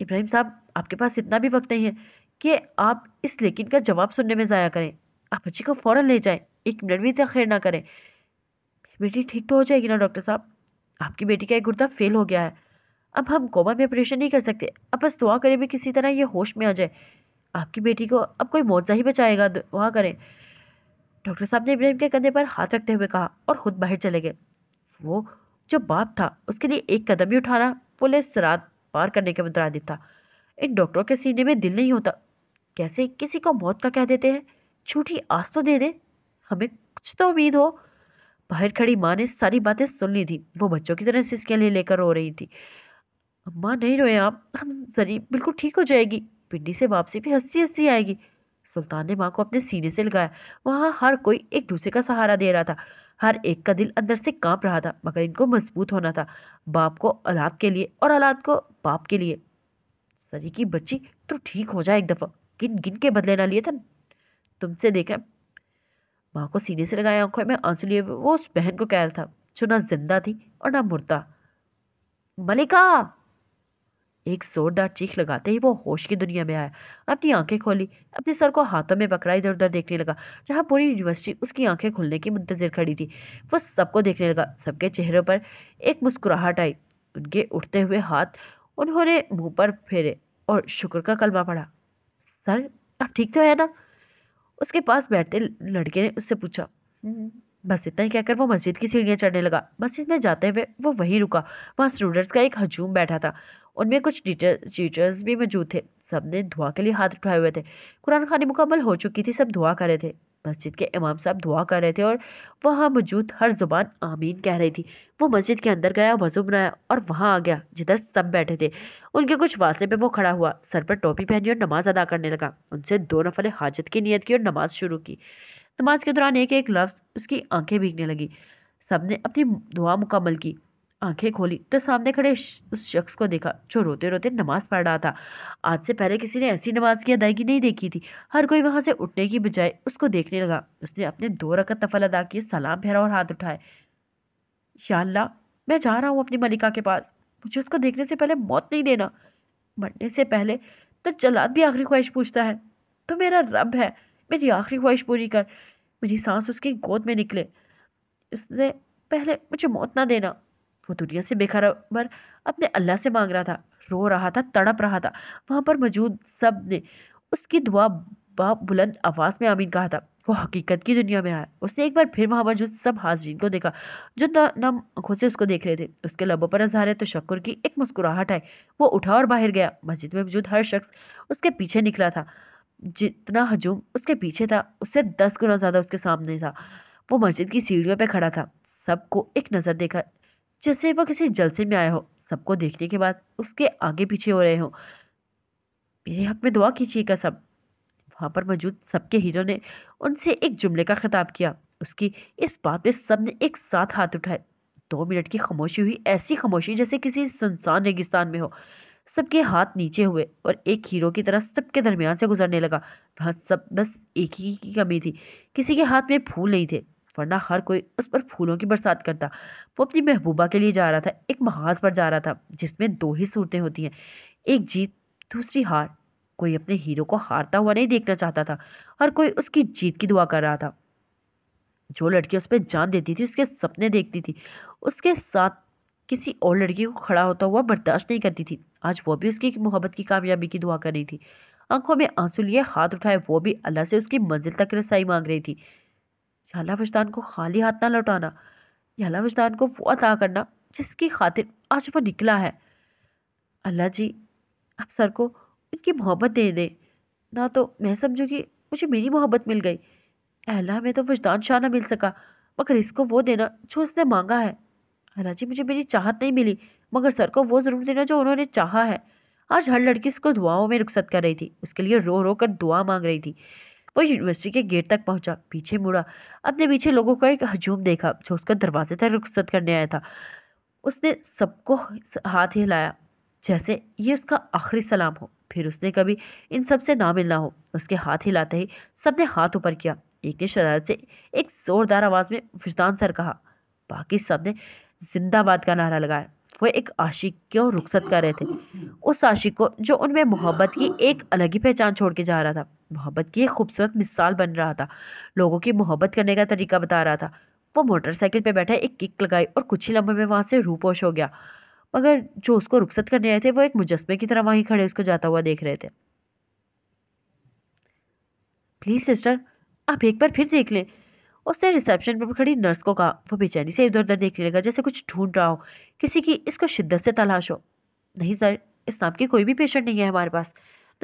इब्राहिम साहब आपके पास इतना भी वक्त नहीं है कि आप इस लेकिन का जवाब सुनने में ज़ाया करें आप बच्ची को फ़ौर ले जाएँ एक मिनट भी तखिर ना करें बेटी ठीक तो हो जाएगी ना डॉक्टर साहब आपकी बेटी का एक गुर्दा फेल हो गया है अब हम कोमा में ऑपरेशन नहीं कर सकते अब बस दुआ करें भी किसी तरह ये होश में आ जाए आपकी बेटी को अब कोई मोजा ही बचाएगा दुआ करें डॉक्टर साहब ने इब्राहिम के कंधे पर हाथ रखते हुए कहा और ख़ुद बाहर चले गए वो जो बाप था उसके लिए एक कदम भी उठाना पुलिस रात पार करने के मुतरद था इन डॉक्टरों के सीने में दिल नहीं होता कैसे किसी को मौत का कह देते हैं छूटी आस तो दे दे हमें कुछ तो उम्मीद हो बाहर खड़ी माँ ने सारी बातें सुन ली थी वो बच्चों की तरह इसके ले लेकर रो रही थी अम्मा नहीं रोए आप हम जरी बिल्कुल ठीक हो जाएगी पिंडी से वापसी भी हंसी हंसी आएगी सुल्तान ने माँ को अपने सीने से लगाया वहाँ हर कोई एक दूसरे का सहारा दे रहा था हर एक का दिल अंदर से कांप रहा था मगर इनको मजबूत होना था बाप को औलाद के लिए और औलाद को बाप के लिए सरी की बच्ची तो ठीक हो जाए एक दफ़ा गिन गिन के बदले ना लिए था तुमसे देखा माँ को सीने से लगाया आंखों में आंसू लिए वो उस बहन को कह रहा था जो ना जिंदा थी और ना मुर्दा मलिका एक जोरदार चीख लगाते ही वो होश की दुनिया में आया अपनी आंखें खोली अपने सर को हाथों में पकड़ा इधर उधर देखने लगा जहाँ पूरी यूनिवर्सिटी उसकी आंखें खुलने की मुंतजर खड़ी थी वो सबको देखने लगा सबके चेहरों पर एक मुस्कुराहट आई उनके उठते हुए हाथ उन्होंने मुंह पर फेरे और शुक्र का कलमा पढ़ा सर आप ठीक तो है ना उसके पास बैठते लड़के ने उससे पूछा बस इतना ही कहकर वो मस्जिद की सीढ़ियाँ चढ़ने लगा मस्जिद में जाते हुए वो वहीं रुका वहाँ स्टूडेंट्स का एक हजूम बैठा था उनमें कुछ टीचर टीचर्स भी मौजूद थे सबने दुआ के लिए हाथ उठाए हुए थे कुरान खानी मुकम्मल हो चुकी थी सब दुआ कर रहे थे मस्जिद के इमाम साहब दुआ कर रहे थे और वहाँ मौजूद हर जुबान आमीन कह रही थी वो मस्जिद के अंदर गया वजू बनाया और वहाँ आ गया जिधर सब बैठे थे उनके कुछ वास्ते पे वो खड़ा हुआ सर पर टोपी पहनी और नमाज अदा करने लगा उनसे दो नफल हाजत की नीयत की और नमाज शुरू की नमाज के दौरान एक एक लफ्ज़ उसकी आंखें भीगने लगी सब ने अपनी दुआ मुकम्मल की आंखें खोली तो सामने खड़े उस शख्स को देखा जो रोते रोते नमाज पढ़ रहा था आज से पहले किसी ने ऐसी नमाज की अदायगी नहीं देखी थी हर कोई वहाँ से उठने की बजाय उसको देखने लगा उसने अपने दो रकत नफल अदा किए सलाम फेरा और हाथ उठाए शाह मैं जा रहा हूँ अपनी मलिका के पास मुझे उसको देखने से पहले मौत नहीं देना मरने से पहले तो जलाद भी आखिरी ख्वाहिश पूछता है तो मेरा रब है मेरी आखिरी ख्वाहिश पूरी कर मेरी सांस उसकी गोद में निकले उसने पहले मुझे मौत ना देना वो दुनिया से बेखबर अपने अल्लाह से मांग रहा था रो रहा था तड़प रहा था वहाँ पर मौजूद सब ने उसकी दुआ बुलंद आवाज़ में आमीन कहा था वो हकीकत की दुनिया में आया उसने एक बार फिर वहाँ मौजूद सब हाजरीन को देखा जो नम आंखों से उसको देख रहे थे उसके लबों पर अजहार शक्कर की एक मुस्कुराहट आई वो उठा और बाहर गया मस्जिद में मौजूद हर शख्स उसके पीछे निकला था जितना हजूम उसके पीछे था उससे दस गुना ज़्यादा उसके सामने था वो मस्जिद की सीढ़ियों पर खड़ा था सबको एक नज़र देखा जैसे वह किसी जलसे में आया हो सबको देखने के बाद उसके आगे पीछे हो रहे हो मेरे हक में दुआ कीजिएगा सब वहाँ पर मौजूद सबके हीरो ने उनसे एक जुमले का खिताब किया उसकी इस बात सब ने एक साथ हाथ उठाए दो मिनट की खामोशी हुई ऐसी खामोशी जैसे किसी सुनसान रेगिस्तान में हो सबके हाथ नीचे हुए और एक हीरो की तरह सबके दरमियान से गुजरने लगा वहाँ सब बस एक ही की कमी थी किसी के हाथ में फूल नहीं थे वरना हर कोई उस पर फूलों की बरसात करता वो अपनी महबूबा के लिए जा रहा था एक महाज पर जा रहा था जिसमें दो ही सूरतें होती हैं एक जीत दूसरी हार कोई अपने हीरो को हारता हुआ नहीं देखना चाहता था हर कोई उसकी जीत की दुआ कर रहा था जो लड़की उस पर जान देती थी उसके सपने देखती थी उसके साथ किसी और लड़की को खड़ा होता हुआ बर्दाश्त नहीं करती थी आज वो भी उसकी मोहब्बत की कामयाबी की दुआ कर रही थी आंखों में आंसू लिए हाथ उठाए वो भी अल्लाह से उसकी मंजिल तक रसाई मांग रही थी झाला वजदान को खाली हाथ ना लौटाना झाला वजदान को वो अदा करना जिसकी खातिर आज वो निकला है अल्लाह जी आप सर को उनकी मोहब्बत दे दें ना तो मैं समझूँ कि मुझे मेरी मोहब्बत मिल गई अल्लाह में तो वजदान शाह ना मिल सका मगर इसको वो देना जो उसने मांगा है अल्लाह जी मुझे मेरी चाहत नहीं मिली मगर सर को वो ज़रूर देना जो उन्होंने चाहा है आज हर लड़की उसको दुआओं में रुख्सत कर रही थी उसके लिए रो रो कर दुआ मांग रही थी वो यूनिवर्सिटी के गेट तक पहुंचा पीछे मुड़ा अपने पीछे लोगों का एक हजूम देखा जो उसका दरवाजे तक रुखसत करने आया था उसने सबको हाथ हिलाया जैसे ये उसका आखिरी सलाम हो फिर उसने कभी इन सब से ना मिलना हो उसके हाथ हिलाते ही सब ने हाथ ऊपर किया एक ने शरारत से एक ज़ोरदार आवाज़ में विजदान सर कहा बाकी सब ने जिंदाबाद का नारा लगाया वह एक आशिक को रुखसत कर रहे थे उस आशिक को जो उनमें मोहब्बत की एक अलग ही पहचान छोड़ के जा रहा था मोहब्बत की एक खूबसूरत मिसाल बन रहा था लोगों की मोहब्बत करने का तरीका बता रहा था वो मोटरसाइकिल पर बैठा एक किक लगाई और कुछ ही लम्बे में वहाँ से रूपोश हो गया मगर जो उसको रुखसत करने आए थे वो एक मुजस्मे की तरह वहीं खड़े उसको जाता हुआ देख रहे थे प्लीज़ सिस्टर आप एक बार फिर देख लें उसने रिसेप्शन पर खड़ी नर्स को कहा वो बेचैनी से इधर उधर देखने लगा जैसे कुछ ढूंढ रहा हो किसी की इसको शिद्दत से तलाश हो नहीं सर इस नाम की कोई भी पेशेंट नहीं है हमारे पास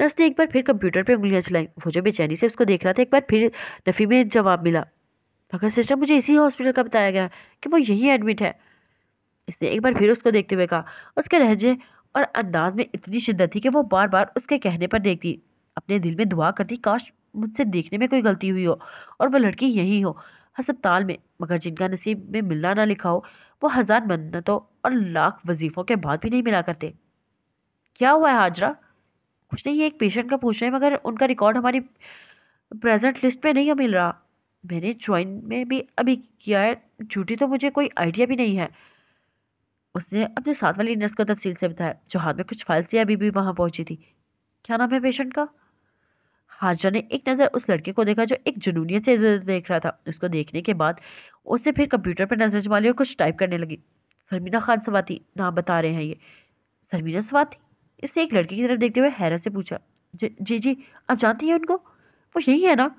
नर्स ने एक बार फिर कंप्यूटर पर उंगलियाँ चलाई वो जो बेचैनी से उसको देख रहा था एक बार फिर नफ़ी में जवाब मिला मगर सिस्टर मुझे इसी हॉस्पिटल का बताया गया कि वो यही एडमिट है इसने एक बार फिर उसको देखते हुए कहा उसके लहजे और अंदाज में इतनी शिद्दत थी कि वो बार बार उसके कहने पर देखती अपने दिल में दुआ करती काश मुझसे देखने में कोई गलती हुई हो और वह लड़की यही हो हस्पताल में मगर जिनका नसीब में मिलना ना लिखा हो वो हज़ार मन्नतों और लाख वजीफ़ों के बाद भी नहीं मिला करते क्या हुआ है हाजरा कुछ नहीं एक पेशेंट का पूछ रहे हैं मगर उनका रिकॉर्ड हमारी प्रेजेंट लिस्ट में नहीं मिल रहा मैंने ज्वाइन में भी अभी किया है झूठी तो मुझे कोई आइडिया भी नहीं है उसने अपने साथ वाली नर्स को तफसील से बताया जो हाथ में कुछ फाइल्स थी अभी भी वहाँ पहुँची थी क्या नाम है पेशेंट का हाजरा ने एक नज़र उस लड़के को देखा जो एक जुनूनियत से इधर देख रहा था उसको देखने के बाद उसने फिर कंप्यूटर पर नज़र जमा ली और कुछ टाइप करने लगी सरमीना खान सवाती नाम बता रहे हैं ये सरमीना सवाती इसने एक लड़के की तरफ देखते हुए हैरत से पूछा जी जी आप जानती हैं उनको वो यही है ना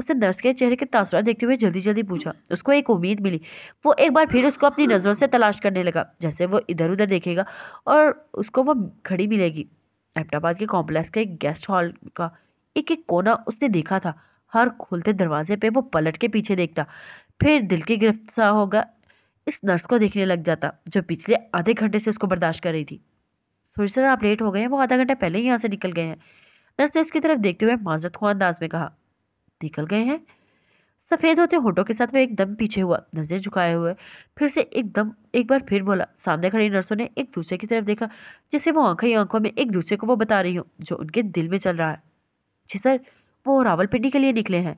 उसने नर्स के चेहरे के तासर देखते हुए जल्दी जल्दी पूछा उसको एक उम्मीद मिली वो एक बार फिर उसको अपनी नज़रों से तलाश करने लगा जैसे वो इधर उधर देखेगा और उसको वो खड़ी मिलेगी अहमदाबाद के कॉम्प्लेक्स के गेस्ट हॉल का एक एक कोना उसने देखा था हर खुलते दरवाजे पे वो पलट के पीछे देखता फिर दिल की गिरफ्तार होगा इस नर्स को देखने लग जाता जो पिछले आधे घंटे से उसको बर्दाश्त कर रही थी सोच सर आप लेट हो गए हैं वो आधा घंटा पहले ही यहाँ से निकल गए हैं नर्स ने उसकी तरफ देखते हुए माजत खो अंदाज में कहा निकल गए हैं सफ़ेद होते होठों के साथ वह एकदम पीछे हुआ नज़रें झुकाए हुए फिर से एकदम एक बार फिर बोला सामने खड़ी नर्सों ने एक दूसरे की तरफ देखा जैसे वो आंखें आंखों में एक दूसरे को वो बता रही हो जो उनके दिल में चल रहा है अच्छे सर वो रावलपिंडी के लिए निकले हैं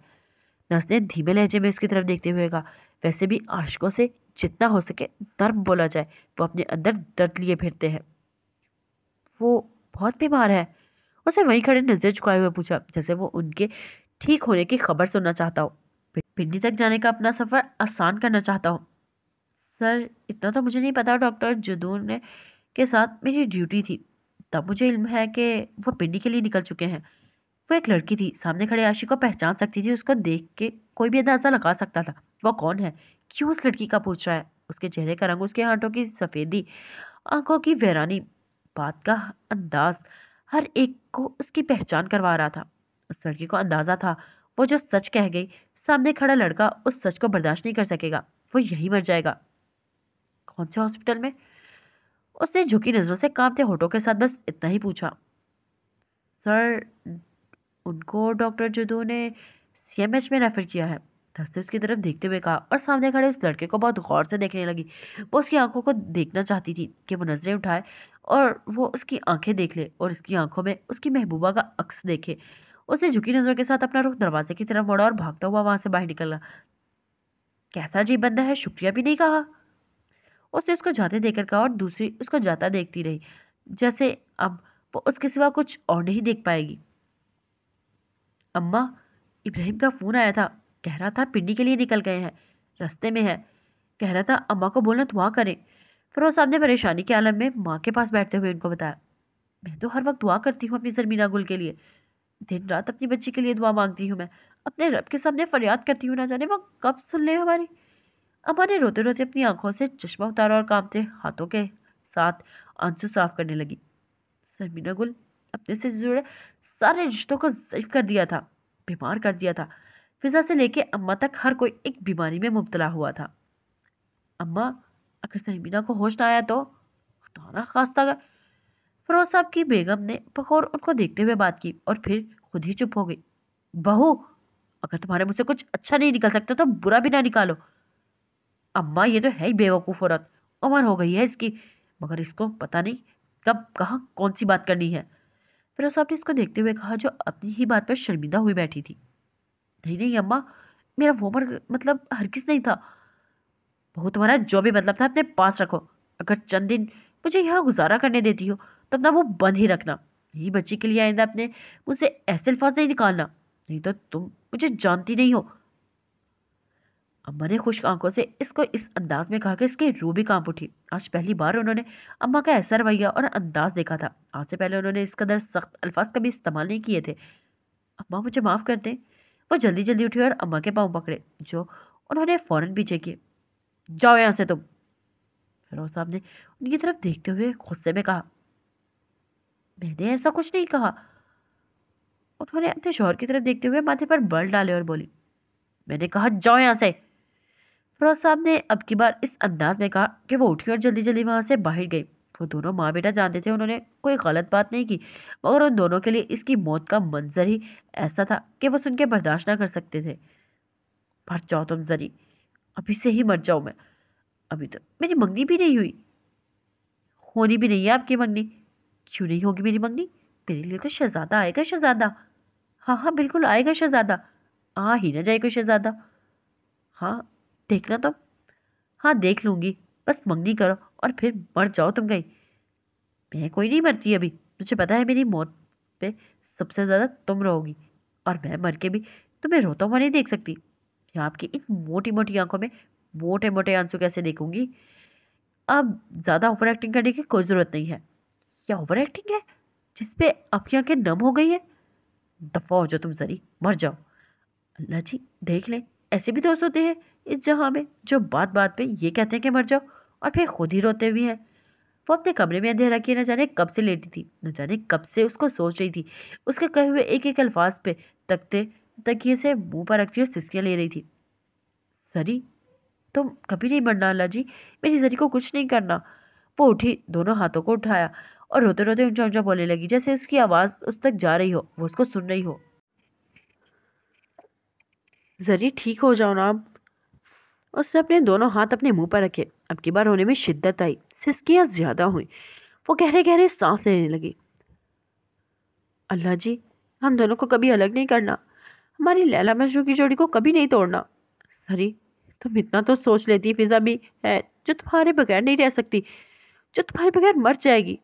नर्स ने धीमे लहजे में उसकी तरफ देखते हुए कहा वैसे भी आशकों से जितना हो सके नर्म बोला जाए वो तो अपने अंदर दर्द लिए फिरते हैं वो बहुत बीमार है उसे वहीं खड़े नजर झुकाए हुए पूछा जैसे वो उनके ठीक होने की खबर सुनना चाहता हो पिंडी तक जाने का अपना सफ़र आसान करना चाहता हूँ सर इतना तो मुझे नहीं पता डॉक्टर जदूर ने के साथ मेरी ड्यूटी थी तब मुझे इल्म है कि वो पिंडी के लिए निकल चुके हैं वो एक लड़की थी सामने खड़े आशी को पहचान सकती थी उसको देख के कोई भी अंदाज़ा लगा सकता था वो कौन है क्यों उस लड़की का पूछ रहा है उसके चेहरे का रंग उसके हाथों की सफ़ेदी आंखों की वैरानी बात का अंदाज हर एक को उसकी पहचान करवा रहा था उस लड़की को अंदाज़ा था वो जो सच कह गई सामने खड़ा लड़का उस सच को बर्दाश्त नहीं कर सकेगा वो यहीं मर जाएगा कौन से हॉस्पिटल में उसने झुकी नज़रों से कांपते होठों के साथ बस इतना ही पूछा सर उनको डॉक्टर जदू ने सी में रेफ़र किया है धस्ते उसकी तरफ देखते हुए कहा और सामने खड़े उस लड़के को बहुत गौर से देखने लगी वो उसकी आंखों को देखना चाहती थी कि वो नज़रें उठाए और वो उसकी आंखें देख ले और उसकी आंखों में उसकी महबूबा का अक्स देखे उसने झुकी नज़र के साथ अपना रुख दरवाजे की तरफ मोड़ा और भागता हुआ वहाँ से बाहर निकला कैसा जी बंदा है शुक्रिया भी नहीं कहा उसने उसको जाते देखकर कहा और दूसरी उसको जाता देखती रही जैसे अब वो उसके सिवा कुछ और नहीं देख पाएगी अम्मा इब्राहिम का फ़ोन आया था कह रहा था पिंडी के लिए निकल गए हैं रास्ते में है कह रहा था अम्मा को बोलना दुआ करें फरोज साहब ने परेशानी के आलम में माँ के पास बैठते हुए उनको बताया मैं तो हर वक्त दुआ करती हूँ अपनी जरमीना गुल के लिए दिन रात अपनी बच्ची के लिए दुआ मांगती हूँ मैं अपने रब के सामने फरियाद करती हूँ ना जाने वो कब सुन ले हमारी अम्मा ने रोते रोते अपनी आंखों से चश्मा उतारा और कामते हाथों के साथ आंसू साफ करने लगी सरमीना गुल अपने से जुड़े सारे रिश्तों को ज़यफ कर दिया था बीमार कर दिया था फिजा से लेके अम्मा तक हर कोई एक बीमारी में मुबतला हुआ था अम्मा अगर सहमीना को होश ना आया तो खुदाना खास्ता कर फरोज साहब की बेगम ने बखौर उनको देखते हुए बात की और फिर खुद ही चुप हो गई बहू अगर तुम्हारे मुझसे कुछ अच्छा नहीं निकल सकता तो बुरा भी ना निकालो अम्मा ये तो है ही बेवकूफ़ औरत उम्र हो गई है इसकी मगर इसको पता नहीं कब कहाँ कौन सी बात करनी है फिर साहब ने इसको देखते हुए कहा जो अपनी ही बात पर शर्मिंदा हुई बैठी थी नहीं नहीं अम्मा मेरा वो मर मतलब हर किस नहीं था वो तुम्हारा जो भी मतलब था अपने पास रखो अगर चंद दिन मुझे यह गुजारा करने देती हो तो अपना वो बंद ही रखना मेरी बच्ची के लिए आइंदा अपने मुझसे ऐसे अल्फाज नहीं निकालना नहीं तो तुम मुझे जानती नहीं हो अम्मा ने खुश आंखों से इसको इस अंदाज में कहा कि इसकी रूह भी कांप उठी आज पहली बार उन्होंने अम्मा का ऐसा रवैया और अंदाज देखा था आज से पहले उन्होंने इस कदर सख्त अल्फाज कभी इस्तेमाल नहीं किए थे अम्मा मुझे माफ़ कर दें वो जल्दी जल्दी उठी और अम्मा के पाँव पकड़े जो उन्होंने फ़ौरन पीछे किए जाओ यहाँ से तुम फिरोज साहब ने उनकी तरफ देखते हुए गुस्से में कहा मैंने ऐसा कुछ नहीं कहा उन्होंने अपने शोहर की तरफ देखते हुए माथे पर बल डाले और बोली मैंने कहा जाओ यहाँ से फरोज साहब ने अब की बार इस अंदाज में कहा कि वो उठी और जल्दी जल्दी वहाँ से बाहर गई वो दोनों माँ बेटा जानते थे उन्होंने कोई गलत बात नहीं की मगर उन दोनों के लिए इसकी मौत का मंजर ही ऐसा था कि वो सुन के बर्दाश्त ना कर सकते थे भर जाओ तुम जरी अभी से ही मर जाऊँ मैं अभी तो मेरी मंगनी भी नहीं हुई होनी भी नहीं है आपकी मंगनी क्यों नहीं होगी मेरी मंगनी मेरे लिए तो शहजादा आएगा शहजादा हाँ हाँ बिल्कुल आएगा शहजादा आ ही ना जाएगा शहजादा हाँ देखना तुम तो। हाँ देख लूँगी बस मंगनी करो और फिर मर जाओ तुम गई मैं कोई नहीं मरती अभी तुझे पता है मेरी मौत पे सबसे ज़्यादा तुम रहोगी और मैं मर के भी तुम्हें रोता हुआ नहीं देख सकती या आपकी इन मोटी मोटी आंखों में मोटे मोटे आंसू कैसे देखूंगी अब ज़्यादा ओवर एक्टिंग करने की कोई ज़रूरत नहीं है क्या ओवर एक्टिंग है जिसपे आपकी आंखें नम हो गई है दफा हो जाओ तुम सरी मर जाओ अल्लाह जी देख लें ऐसे भी दोस्त होते हैं इस जहाँ में जो बात बात पे ये कहते हैं कि मर जाओ और फिर खुद ही रोते भी हैं वो अपने कमरे में अंधेरा किए न जाने कब से लेटी थी न जाने कब से उसको सोच रही थी उसके कहे हुए एक एक अल्फाज पे तकते तकिए से मुंह पर रखती और सिसकियाँ ले रही थी सरी तुम कभी नहीं मरना अल्लाह जी मेरी जरी को कुछ नहीं करना वो उठी दोनों हाथों को उठाया और रोते रोते ऊंचा ऊंचा बोलने लगी जैसे उसकी आवाज़ उस तक जा रही हो वो उसको सुन रही हो जरी ठीक हो जाओ ना उसने अपने दोनों हाथ अपने मुंह पर रखे अब की बार होने में शिद्दत आई सिस्कियाँ ज़्यादा हुई वो गहरे गहरे सांस लेने लगी अल्लाह जी हम दोनों को कभी अलग नहीं करना हमारी लैला मजरू की जोड़ी को कभी नहीं तोड़ना सरी तुम इतना तो सोच लेती फिज़ा भी है जो तुम्हारे बगैर नहीं रह सकती जो तुम्हारे बगैर मर जाएगी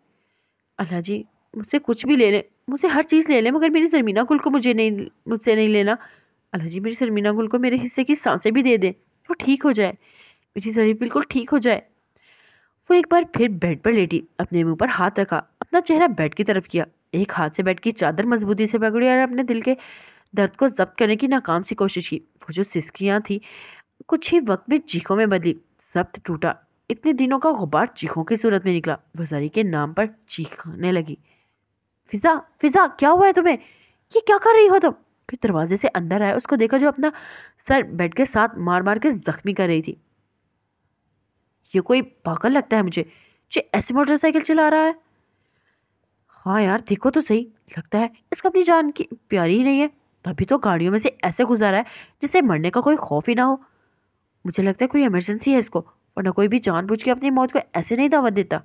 अल्लाह जी मुझसे कुछ भी ले लें मुझसे हर चीज़ ले लें मगर मेरी जरमीना गुल को मुझे नहीं मुझसे नहीं लेना अल्लाह जी मेरी सरमीना गुल को मेरे हिस्से की सांसें भी दे दें वो ठीक हो जाए मेरी शरीर बिल्कुल ठीक हो जाए वो एक बार फिर बेड पर लेटी अपने मुंह पर हाथ रखा अपना चेहरा बेड की तरफ किया एक हाथ से बेड की चादर मजबूती से पकड़ी और अपने दिल के दर्द को जब्त करने की नाकाम सी कोशिश की वो जो सिस्कियाँ थी कुछ ही वक्त में चीखों में बदली जब्त टूटा इतने दिनों का गुबार चीखों की सूरत में निकला वो जरी के नाम पर चीखने लगी फिज़ा फिज़ा क्या हुआ है तुम्हें ये क्या कर रही हो तुम फिर दरवाजे से अंदर आया उसको देखा जो अपना सर बेड के साथ मार मार के जख्मी कर रही थी ये कोई पागल लगता है मुझे जो ऐसी मोटरसाइकिल चला रहा है हाँ यार देखो तो सही लगता है इसको अपनी जान की प्यारी ही नहीं है तभी तो गाड़ियों में से ऐसे गुजारा है जिससे मरने का कोई खौफ ही ना हो मुझे लगता है कोई इमरजेंसी है इसको और ना कोई भी जान बूझ के अपनी मौत को ऐसे नहीं दावत देता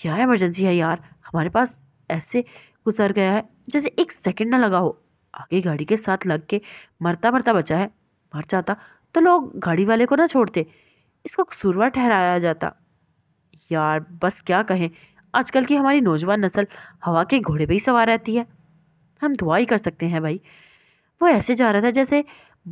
क्या इमरजेंसी है यार हमारे पास ऐसे गुजर गया है जैसे एक सेकंड ना लगा हो आगे गाड़ी के साथ लग के मरता मरता बचा है मर जाता तो लोग गाड़ी वाले को ना छोड़ते इसको कसूरवा ठहराया जाता यार बस क्या कहें आजकल की हमारी नौजवान नस्ल हवा के घोड़े पर ही सवार रहती है हम दुआ ही कर सकते हैं भाई वो ऐसे जा रहा था जैसे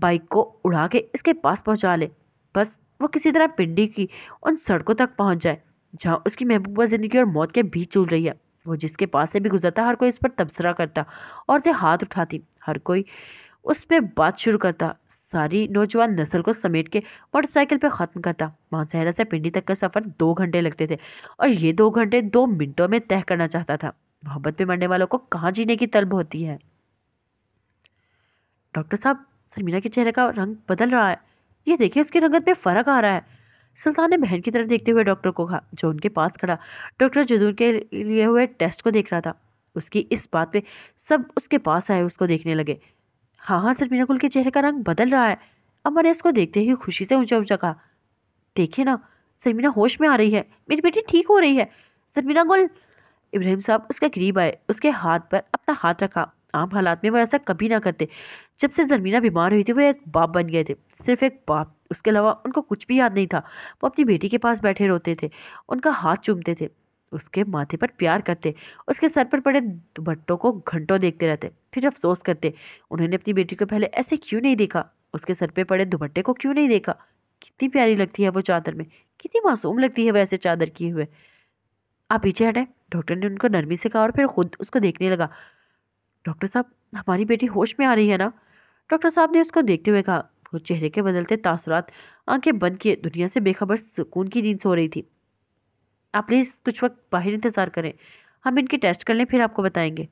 बाइक को उड़ा के इसके पास पहुंचा ले बस वो किसी तरह पिंडी की उन सड़कों तक पहुंच जाए जहां उसकी महबूबा ज़िंदगी और मौत के बीच चूल रही है वो जिसके पास से भी गुजरता हर कोई उस पर तबसरा करता और औरतें हाथ उठाती हर कोई उस पर बात शुरू करता सारी नौजवान नस्ल को समेट के मोटरसाइकिल पर ख़त्म करता मानसहरा से पिंडी तक का सफ़र दो घंटे लगते थे और ये दो घंटे दो मिनटों में तय करना चाहता था मोहब्बत में मरने वालों को कहाँ जीने की तलब होती है डॉक्टर साहब सरमीना के चेहरे का रंग बदल रहा है ये देखिए उसकी रंगत में फ़र्क आ रहा है सुल्तान ने बहन की तरफ देखते हुए डॉक्टर को कहा जो उनके पास खड़ा डॉक्टर जदूर के लिए हुए टेस्ट को देख रहा था उसकी इस बात पे सब उसके पास आए उसको देखने लगे हाँ हाँ सर मीनाकुल के चेहरे का रंग बदल रहा है अम्मा ने उसको देखते ही खुशी से ऊंचा ऊंचा कहा देखिए ना सरमीना होश में आ रही है मेरी बेटी ठीक हो रही है सरमीना गुल इब्राहिम साहब उसके करीब आए उसके हाथ पर अपना हाथ रखा आम हालात में वो ऐसा कभी ना करते जब से जरमीना बीमार हुई थी वो एक बाप बन गए थे सिर्फ एक बाप उसके अलावा उनको कुछ भी याद नहीं था वो अपनी बेटी के पास बैठे रोते थे उनका हाथ चूमते थे उसके माथे पर प्यार करते उसके सर पर पड़े दुपट्टों को घंटों देखते रहते फिर अफसोस करते उन्होंने अपनी बेटी को पहले ऐसे क्यों नहीं देखा उसके सर पे पड़े दुपट्टे को क्यों नहीं देखा कितनी प्यारी लगती है वो चादर में कितनी मासूम लगती है वैसे चादर किए हुए आप पीछे हटें डॉक्टर ने उनको नरमी से कहा और फिर खुद उसको देखने लगा डॉक्टर साहब हमारी बेटी होश में आ रही है ना डॉक्टर साहब ने उसको देखते हुए कहा वो चेहरे के बदलते तासरात आंखें बंद किए दुनिया से बेखबर सुकून की नींद सो रही थी आप प्लीज़ कुछ वक्त बाहर इंतज़ार करें हम इनके टेस्ट कर लें फिर आपको बताएंगे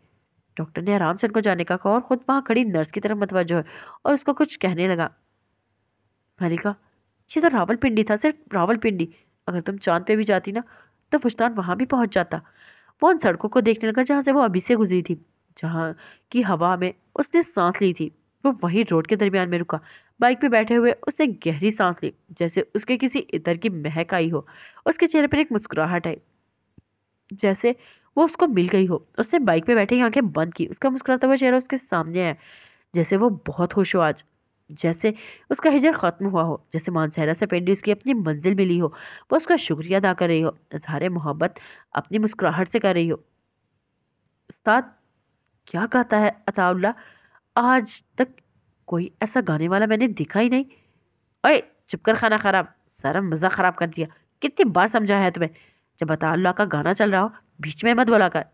डॉक्टर ने आराम से उनको जाने का कहा और ख़ुद वहाँ खड़ी नर्स की तरफ मतवाजो है और उसको कुछ कहने लगा मालिका ये तो रावल पिंडी था सिर्फ रावल पिंडी अगर तुम चांद पे भी जाती ना तो फुस्तान वहाँ भी पहुँच जाता वो उन सड़कों को देखने लगा जहाँ से वो अभी से गुजरी थी जहाँ की हवा में उसने सांस ली थी वो वहीं रोड के दरमियान में रुका बाइक पे बैठे हुए उसने गहरी सांस ली जैसे उसके किसी इतर की महक आई हो उसके चेहरे पर एक मुस्कुराहट आई जैसे वो उसको मिल गई हो उसने बाइक पे बैठे ही आंखें बंद की उसका मुस्कुराता हुआ चेहरा उसके सामने आया जैसे वो बहुत खुश हो आज जैसे उसका हिजर ख़त्म हुआ हो जैसे मानसहरा से पेंडी उसकी अपनी मंजिल मिली हो वो उसका शुक्रिया अदा कर रही हो इजहार मोहब्बत अपनी मुस्कुराहट से कर रही हो उस्ताद क्या कहता है अताउल्ला आज तक कोई ऐसा गाने वाला मैंने देखा ही नहीं चुप चुपकर खाना ख़राब सारा मज़ा ख़राब कर दिया कितनी बार समझाया है तुम्हें जब अताल्ला का गाना चल रहा हो बीच में मत बोला कर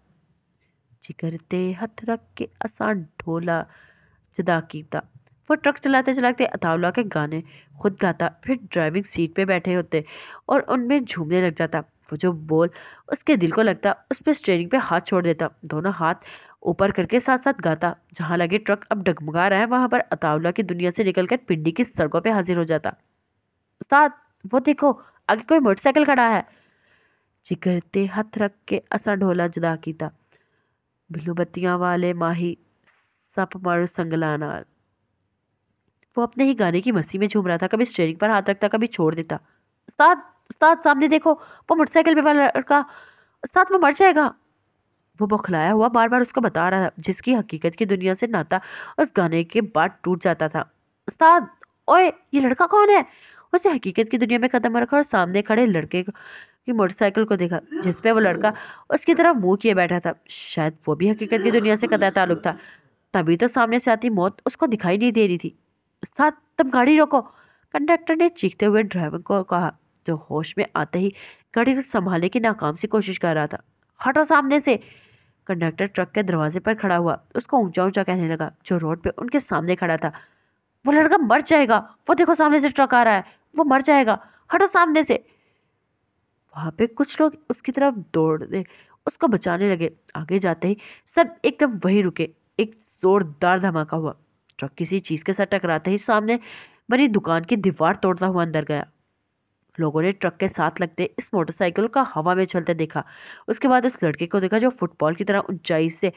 जिगर ते हथ रख के आसान ढोला जदा कीता वो ट्रक चलाते चलाते अताउल्ला के गाने खुद गाता फिर ड्राइविंग सीट पे बैठे होते और उनमें झूमने लग जाता वो जो बोल उसके दिल को लगता उस पर स्ट्रेनिंग पे हाथ छोड़ देता दोनों हाथ ऊपर करके साथ साथ गाता जहाँ लगे ट्रक अब डगमगा रहा है वहाँ पर अतावला की दुनिया से निकल पिंडी की सड़कों पर हाजिर हो जाता उस्ताद वो देखो आगे कोई मोटरसाइकिल खड़ा है जिगरते हथ रख के असा ढोला जुदा किया बिलू बत्तियां वाले माही सप मारो संगला नाल वो अपने ही गाने की मस्ती में झूम रहा था कभी स्टेयरिंग पर हाथ रखता कभी छोड़ देता उस्ताद उस्ताद सामने देखो वो मोटरसाइकिल पे वाला लड़का उस्ताद वो मर जाएगा वो बौखलाया हुआ बार बार उसको बता रहा था जिसकी हकीकत की दुनिया से नाता उस गाने के बाद टूट जाता था उस्ताद ओए ये लड़का कौन है उसे हकीकत की दुनिया में कदम रखा और सामने खड़े लड़के की मोटरसाइकिल को देखा जिसपे वो लड़का उसकी तरफ मुंह किए बैठा था शायद वो भी हकीकत की दुनिया से कदा ताल्लुक था तभी तो सामने से आती मौत उसको दिखाई नहीं दे रही थी उस्ताद तुम गाड़ी रोको कंडक्टर ने चीखते हुए ड्राइवर को कहा जो होश में आते ही गाड़ी को संभालने की नाकाम सी कोशिश कर रहा था हटो सामने से कंडक्टर ट्रक के दरवाजे पर खड़ा हुआ उसको ऊंचा ऊंचा कहने लगा जो रोड पे उनके सामने खड़ा था वो लड़का मर जाएगा वो देखो सामने से ट्रक आ रहा है वो मर जाएगा हटो सामने से वहाँ पे कुछ लोग उसकी तरफ दौड़ने उसको बचाने लगे आगे जाते ही सब एकदम वही रुके एक जोरदार धमाका हुआ ट्रक किसी चीज़ के साथ टकराते ही सामने बनी दुकान की दीवार तोड़ता हुआ अंदर गया लोगों ने ट्रक के साथ लगते इस मोटरसाइकिल का हवा में चलते देखा उसके बाद उस लड़के को देखा जो फुटबॉल की तरह ऊंचाई से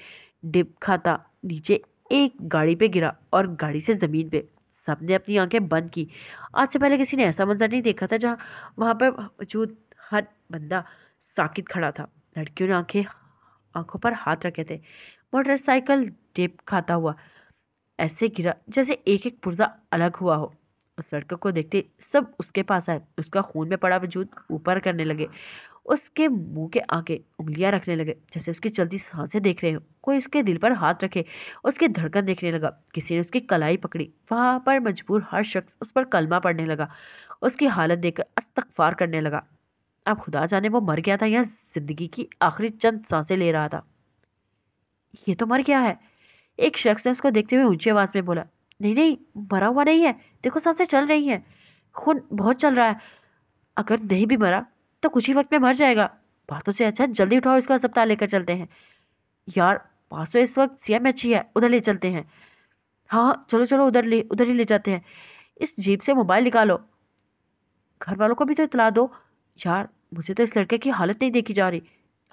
डिप खाता नीचे एक गाड़ी पे गिरा और गाड़ी से ज़मीन पे सब ने अपनी आंखें बंद की आज से पहले किसी ने ऐसा मंजर नहीं देखा था जहाँ वहाँ पर मौजूद हर बंदा साकित खड़ा था लड़कियों ने आंखें आंखों पर हाथ रखे थे मोटरसाइकिल डिप खाता हुआ ऐसे गिरा जैसे एक एक पुर्जा अलग हुआ हो उस लड़के को देखते सब उसके पास आए उसका खून में पड़ा वजूद ऊपर करने लगे उसके मुंह के आगे उंगलियां रखने लगे जैसे उसकी चलती सांसें देख रहे हो कोई उसके दिल पर हाथ रखे उसकी धड़कन देखने लगा किसी ने उसकी कलाई पकड़ी वहाँ पर मजबूर हर शख्स उस पर कलमा पड़ने लगा उसकी हालत देखकर अस्तकफार करने लगा अब खुदा जाने वो मर गया था या जिंदगी की आखिरी चंद सांसें ले रहा था ये तो मर गया है एक शख्स ने उसको देखते हुए ऊंची आवाज़ में बोला नहीं नहीं मरा हुआ नहीं है देखो सांसें चल रही हैं खून बहुत चल रहा है अगर नहीं भी मरा तो कुछ ही वक्त में मर जाएगा बातों से अच्छा जल्दी उठाओ इसको अस्पताल लेकर चलते हैं यार पास तो इस वक्त सीएम अच्छी है उधर ले चलते हैं हाँ, हाँ चलो चलो उधर ले उधर ही ले जाते हैं इस जीप से मोबाइल निकालो घर वालों को भी तो इतला दो यार मुझे तो इस लड़के की हालत नहीं देखी जा रही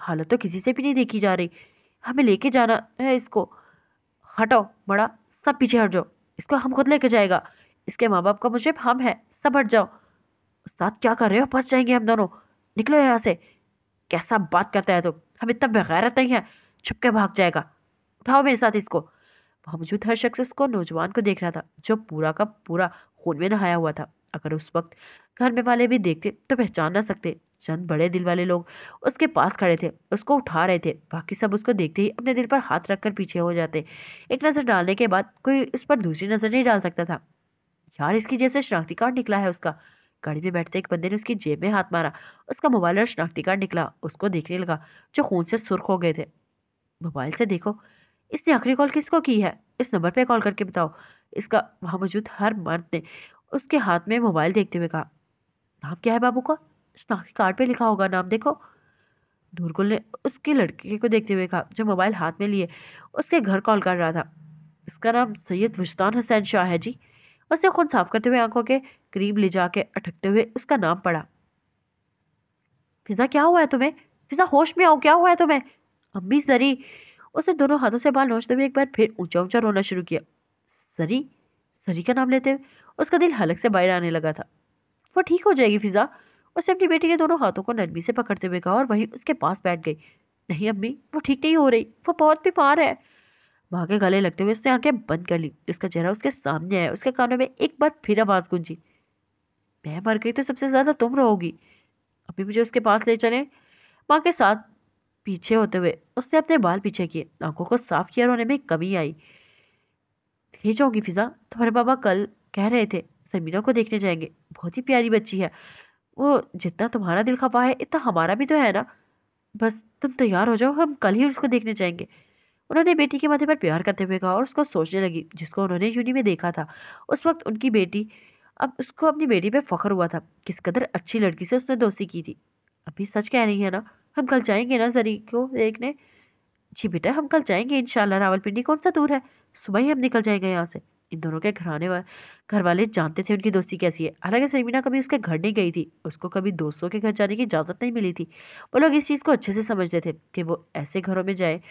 हालत तो किसी से भी नहीं देखी जा रही हमें लेके जाना है इसको हटो बड़ा सब पीछे हट जाओ इसको हम खुद लेके जाएगा इसके माँ बाप का मुझे हम है सब हट जाओ उस्ताद क्या कर रहे हो फंस जाएंगे हम दोनों निकलो यहाँ से कैसा बात करता है तुम तो? हम इतना बेगैर नहीं है छुप के भाग जाएगा उठाओ मेरे साथ इसको वहाँ मौजूद हर शख्स उसको नौजवान को देख रहा था जो पूरा का पूरा खून में नहाया हुआ था अगर उस वक्त घर में वाले भी देखते तो पहचान ना सकते चंद बड़े दिल वाले लोग उसके पास खड़े थे उसको उठा रहे थे बाकी सब उसको देखते ही अपने दिल पर हाथ रखकर पीछे हो जाते एक नज़र डालने के बाद कोई उस पर दूसरी नज़र नहीं डाल सकता था यार इसकी जेब से शनाख्ती कार्ड निकला है उसका गाड़ी में बैठते एक बंदे ने उसकी जेब में हाथ मारा उसका मोबाइल और शनाख्ती कार्ड निकला उसको देखने लगा जो खून से सुर्ख हो गए थे मोबाइल से देखो इसने आखिरी कॉल किसको की है इस नंबर पर कॉल करके बताओ इसका वहाँ मौजूद हर मर्द ने उसके हाथ में मोबाइल देखते हुए कहा नाम क्या है बाबू का शनाख्ती कार्ड पर लिखा होगा नाम देखो नूरगुल ने उसके लड़के को देखते हुए कहा जो मोबाइल हाथ में लिए उसके घर कॉल कर रहा था इसका नाम सैयद मुश्तान हसैन शाह है जी उसने खुद साफ करते हुए आंखों के करीब ले जाके अटकते हुए उसका नाम पड़ा फिजा क्या हुआ है तुम्हें फिजा होश में आओ क्या हुआ है तुम्हें अम्मी सरी उसने दोनों हाथों से बाल नोचते हुए एक बार फिर ऊंचा ऊंचा रोना शुरू किया सरी सरी का नाम लेते हुए उसका दिल हलक से बाहर आने लगा था वो ठीक हो जाएगी फिजा उसने अपनी बेटी के दोनों हाथों को नरमी से पकड़ते हुए कहा और वहीं उसके पास बैठ गई नहीं अम्मी वो ठीक नहीं हो रही वो बहुत बीमार है वहाँ के गले लगते हुए उसने आंखें बंद कर ली उसका चेहरा उसके सामने आया उसके कानों में एक बार फिर आवाज़ गूंजी मैं मर गई तो सबसे ज़्यादा तुम रहोगी अभी मुझे उसके पास ले चले माँ के साथ पीछे होते हुए उसने अपने बाल पीछे किए आंखों को साफ किया होने में कमी आई ले जाऊंगी फिज़ा तुम्हारे बाबा कल कह रहे थे समीरा को देखने जाएंगे बहुत ही प्यारी बच्ची है वो जितना तुम्हारा दिल खपा है इतना हमारा भी तो है ना बस तुम तैयार हो जाओ हम कल ही उसको देखने जाएंगे उन्होंने बेटी के माथे पर प्यार करते हुए कहा और उसको सोचने लगी जिसको उन्होंने यूनि में देखा था उस वक्त उनकी बेटी अब उसको अपनी बेटी पर फ़ख्र हुआ था किस कदर अच्छी लड़की से उसने दोस्ती की थी अभी सच कह रही है ना हम कल जाएंगे ना जरी को देखने जी बेटा हम कल जाएंगे इन रावलपिंडी कौन सा दूर है सुबह ही हम निकल जाएंगे यहाँ से इन दोनों के घराने वा, घर वाले जानते थे उनकी दोस्ती कैसी है हालांकि सरमीना कभी उसके घर नहीं गई थी उसको कभी दोस्तों के घर जाने की इजाज़त नहीं मिली थी वो लोग इस चीज़ को अच्छे से समझते थे कि वो ऐसे घरों में जाए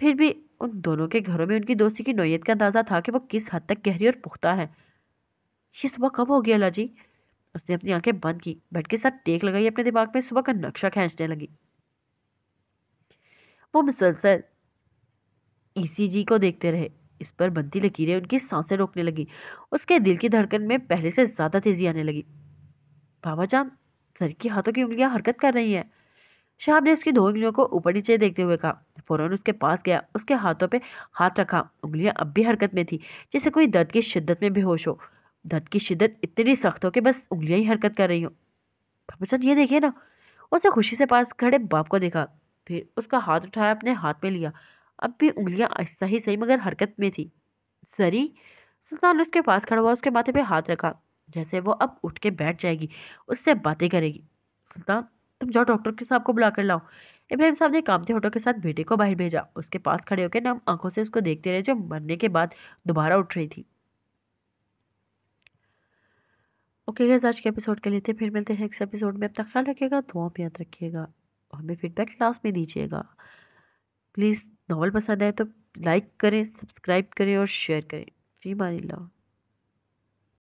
फिर भी उन दोनों के घरों में उनकी दोस्ती की नोयत का अंदाज़ा था कि वो किस हद तक गहरी और पुख्ता है ये सुबह कब हो गया लाजी उसने अपनी आंखें बंद की बेड के साथ टेक लगाई अपने दिमाग में सुबह का नक्शा खींचने लगी वो मुसलसल ईसीजी e को देखते रहे इस पर बनती लकीरें उनकी सांसें रोकने लगी उसके दिल की धड़कन में पहले से ज़्यादा तेज़ी आने लगी बाबा जान सर की हाथों की उंगलियां हरकत कर रही हैं श्याम ने उसकी दो उंगलियों को ऊपर नीचे देखते हुए कहा फौरन उसके पास गया उसके हाथों पे हाथ रखा उंगलियां अब भी हरकत में थी जैसे कोई दर्द की शिद्दत में बेहोश हो दर्द की शिद्दत इतनी सख्त हो कि बस उंगलियां ही हरकत कर रही हो पापा ये देखिए ना उसने खुशी से पास खड़े बाप को देखा फिर उसका हाथ उठाया अपने हाथ में लिया अब भी उंगलियाँ ऐसा ही सही मगर हरकत में थी सरी सुल्तान उसके पास खड़ा हुआ उसके माथे पर हाथ रखा जैसे वो अब उठ के बैठ जाएगी उससे बातें करेगी सुल्तान तुम जाओ डॉक्टर के साहब को बुला कर लाओ इब्राहिम साहब ने कामते होटो के साथ बेटे को बाहर भेजा उसके पास खड़े होकर नम आंखों से उसको देखते रहे जो मरने के बाद दोबारा उठ रही थी ओके गैस आज के एपिसोड के लिए थे फिर मिलते हैं नेक्स्ट एपिसोड में अपना ख्याल रखिएगा दुआ भी याद रखिएगा हमें फीडबैक क्लास में दीजिएगा प्लीज़ नॉवल पसंद आए तो लाइक करें सब्सक्राइब करें और शेयर करें जी मानी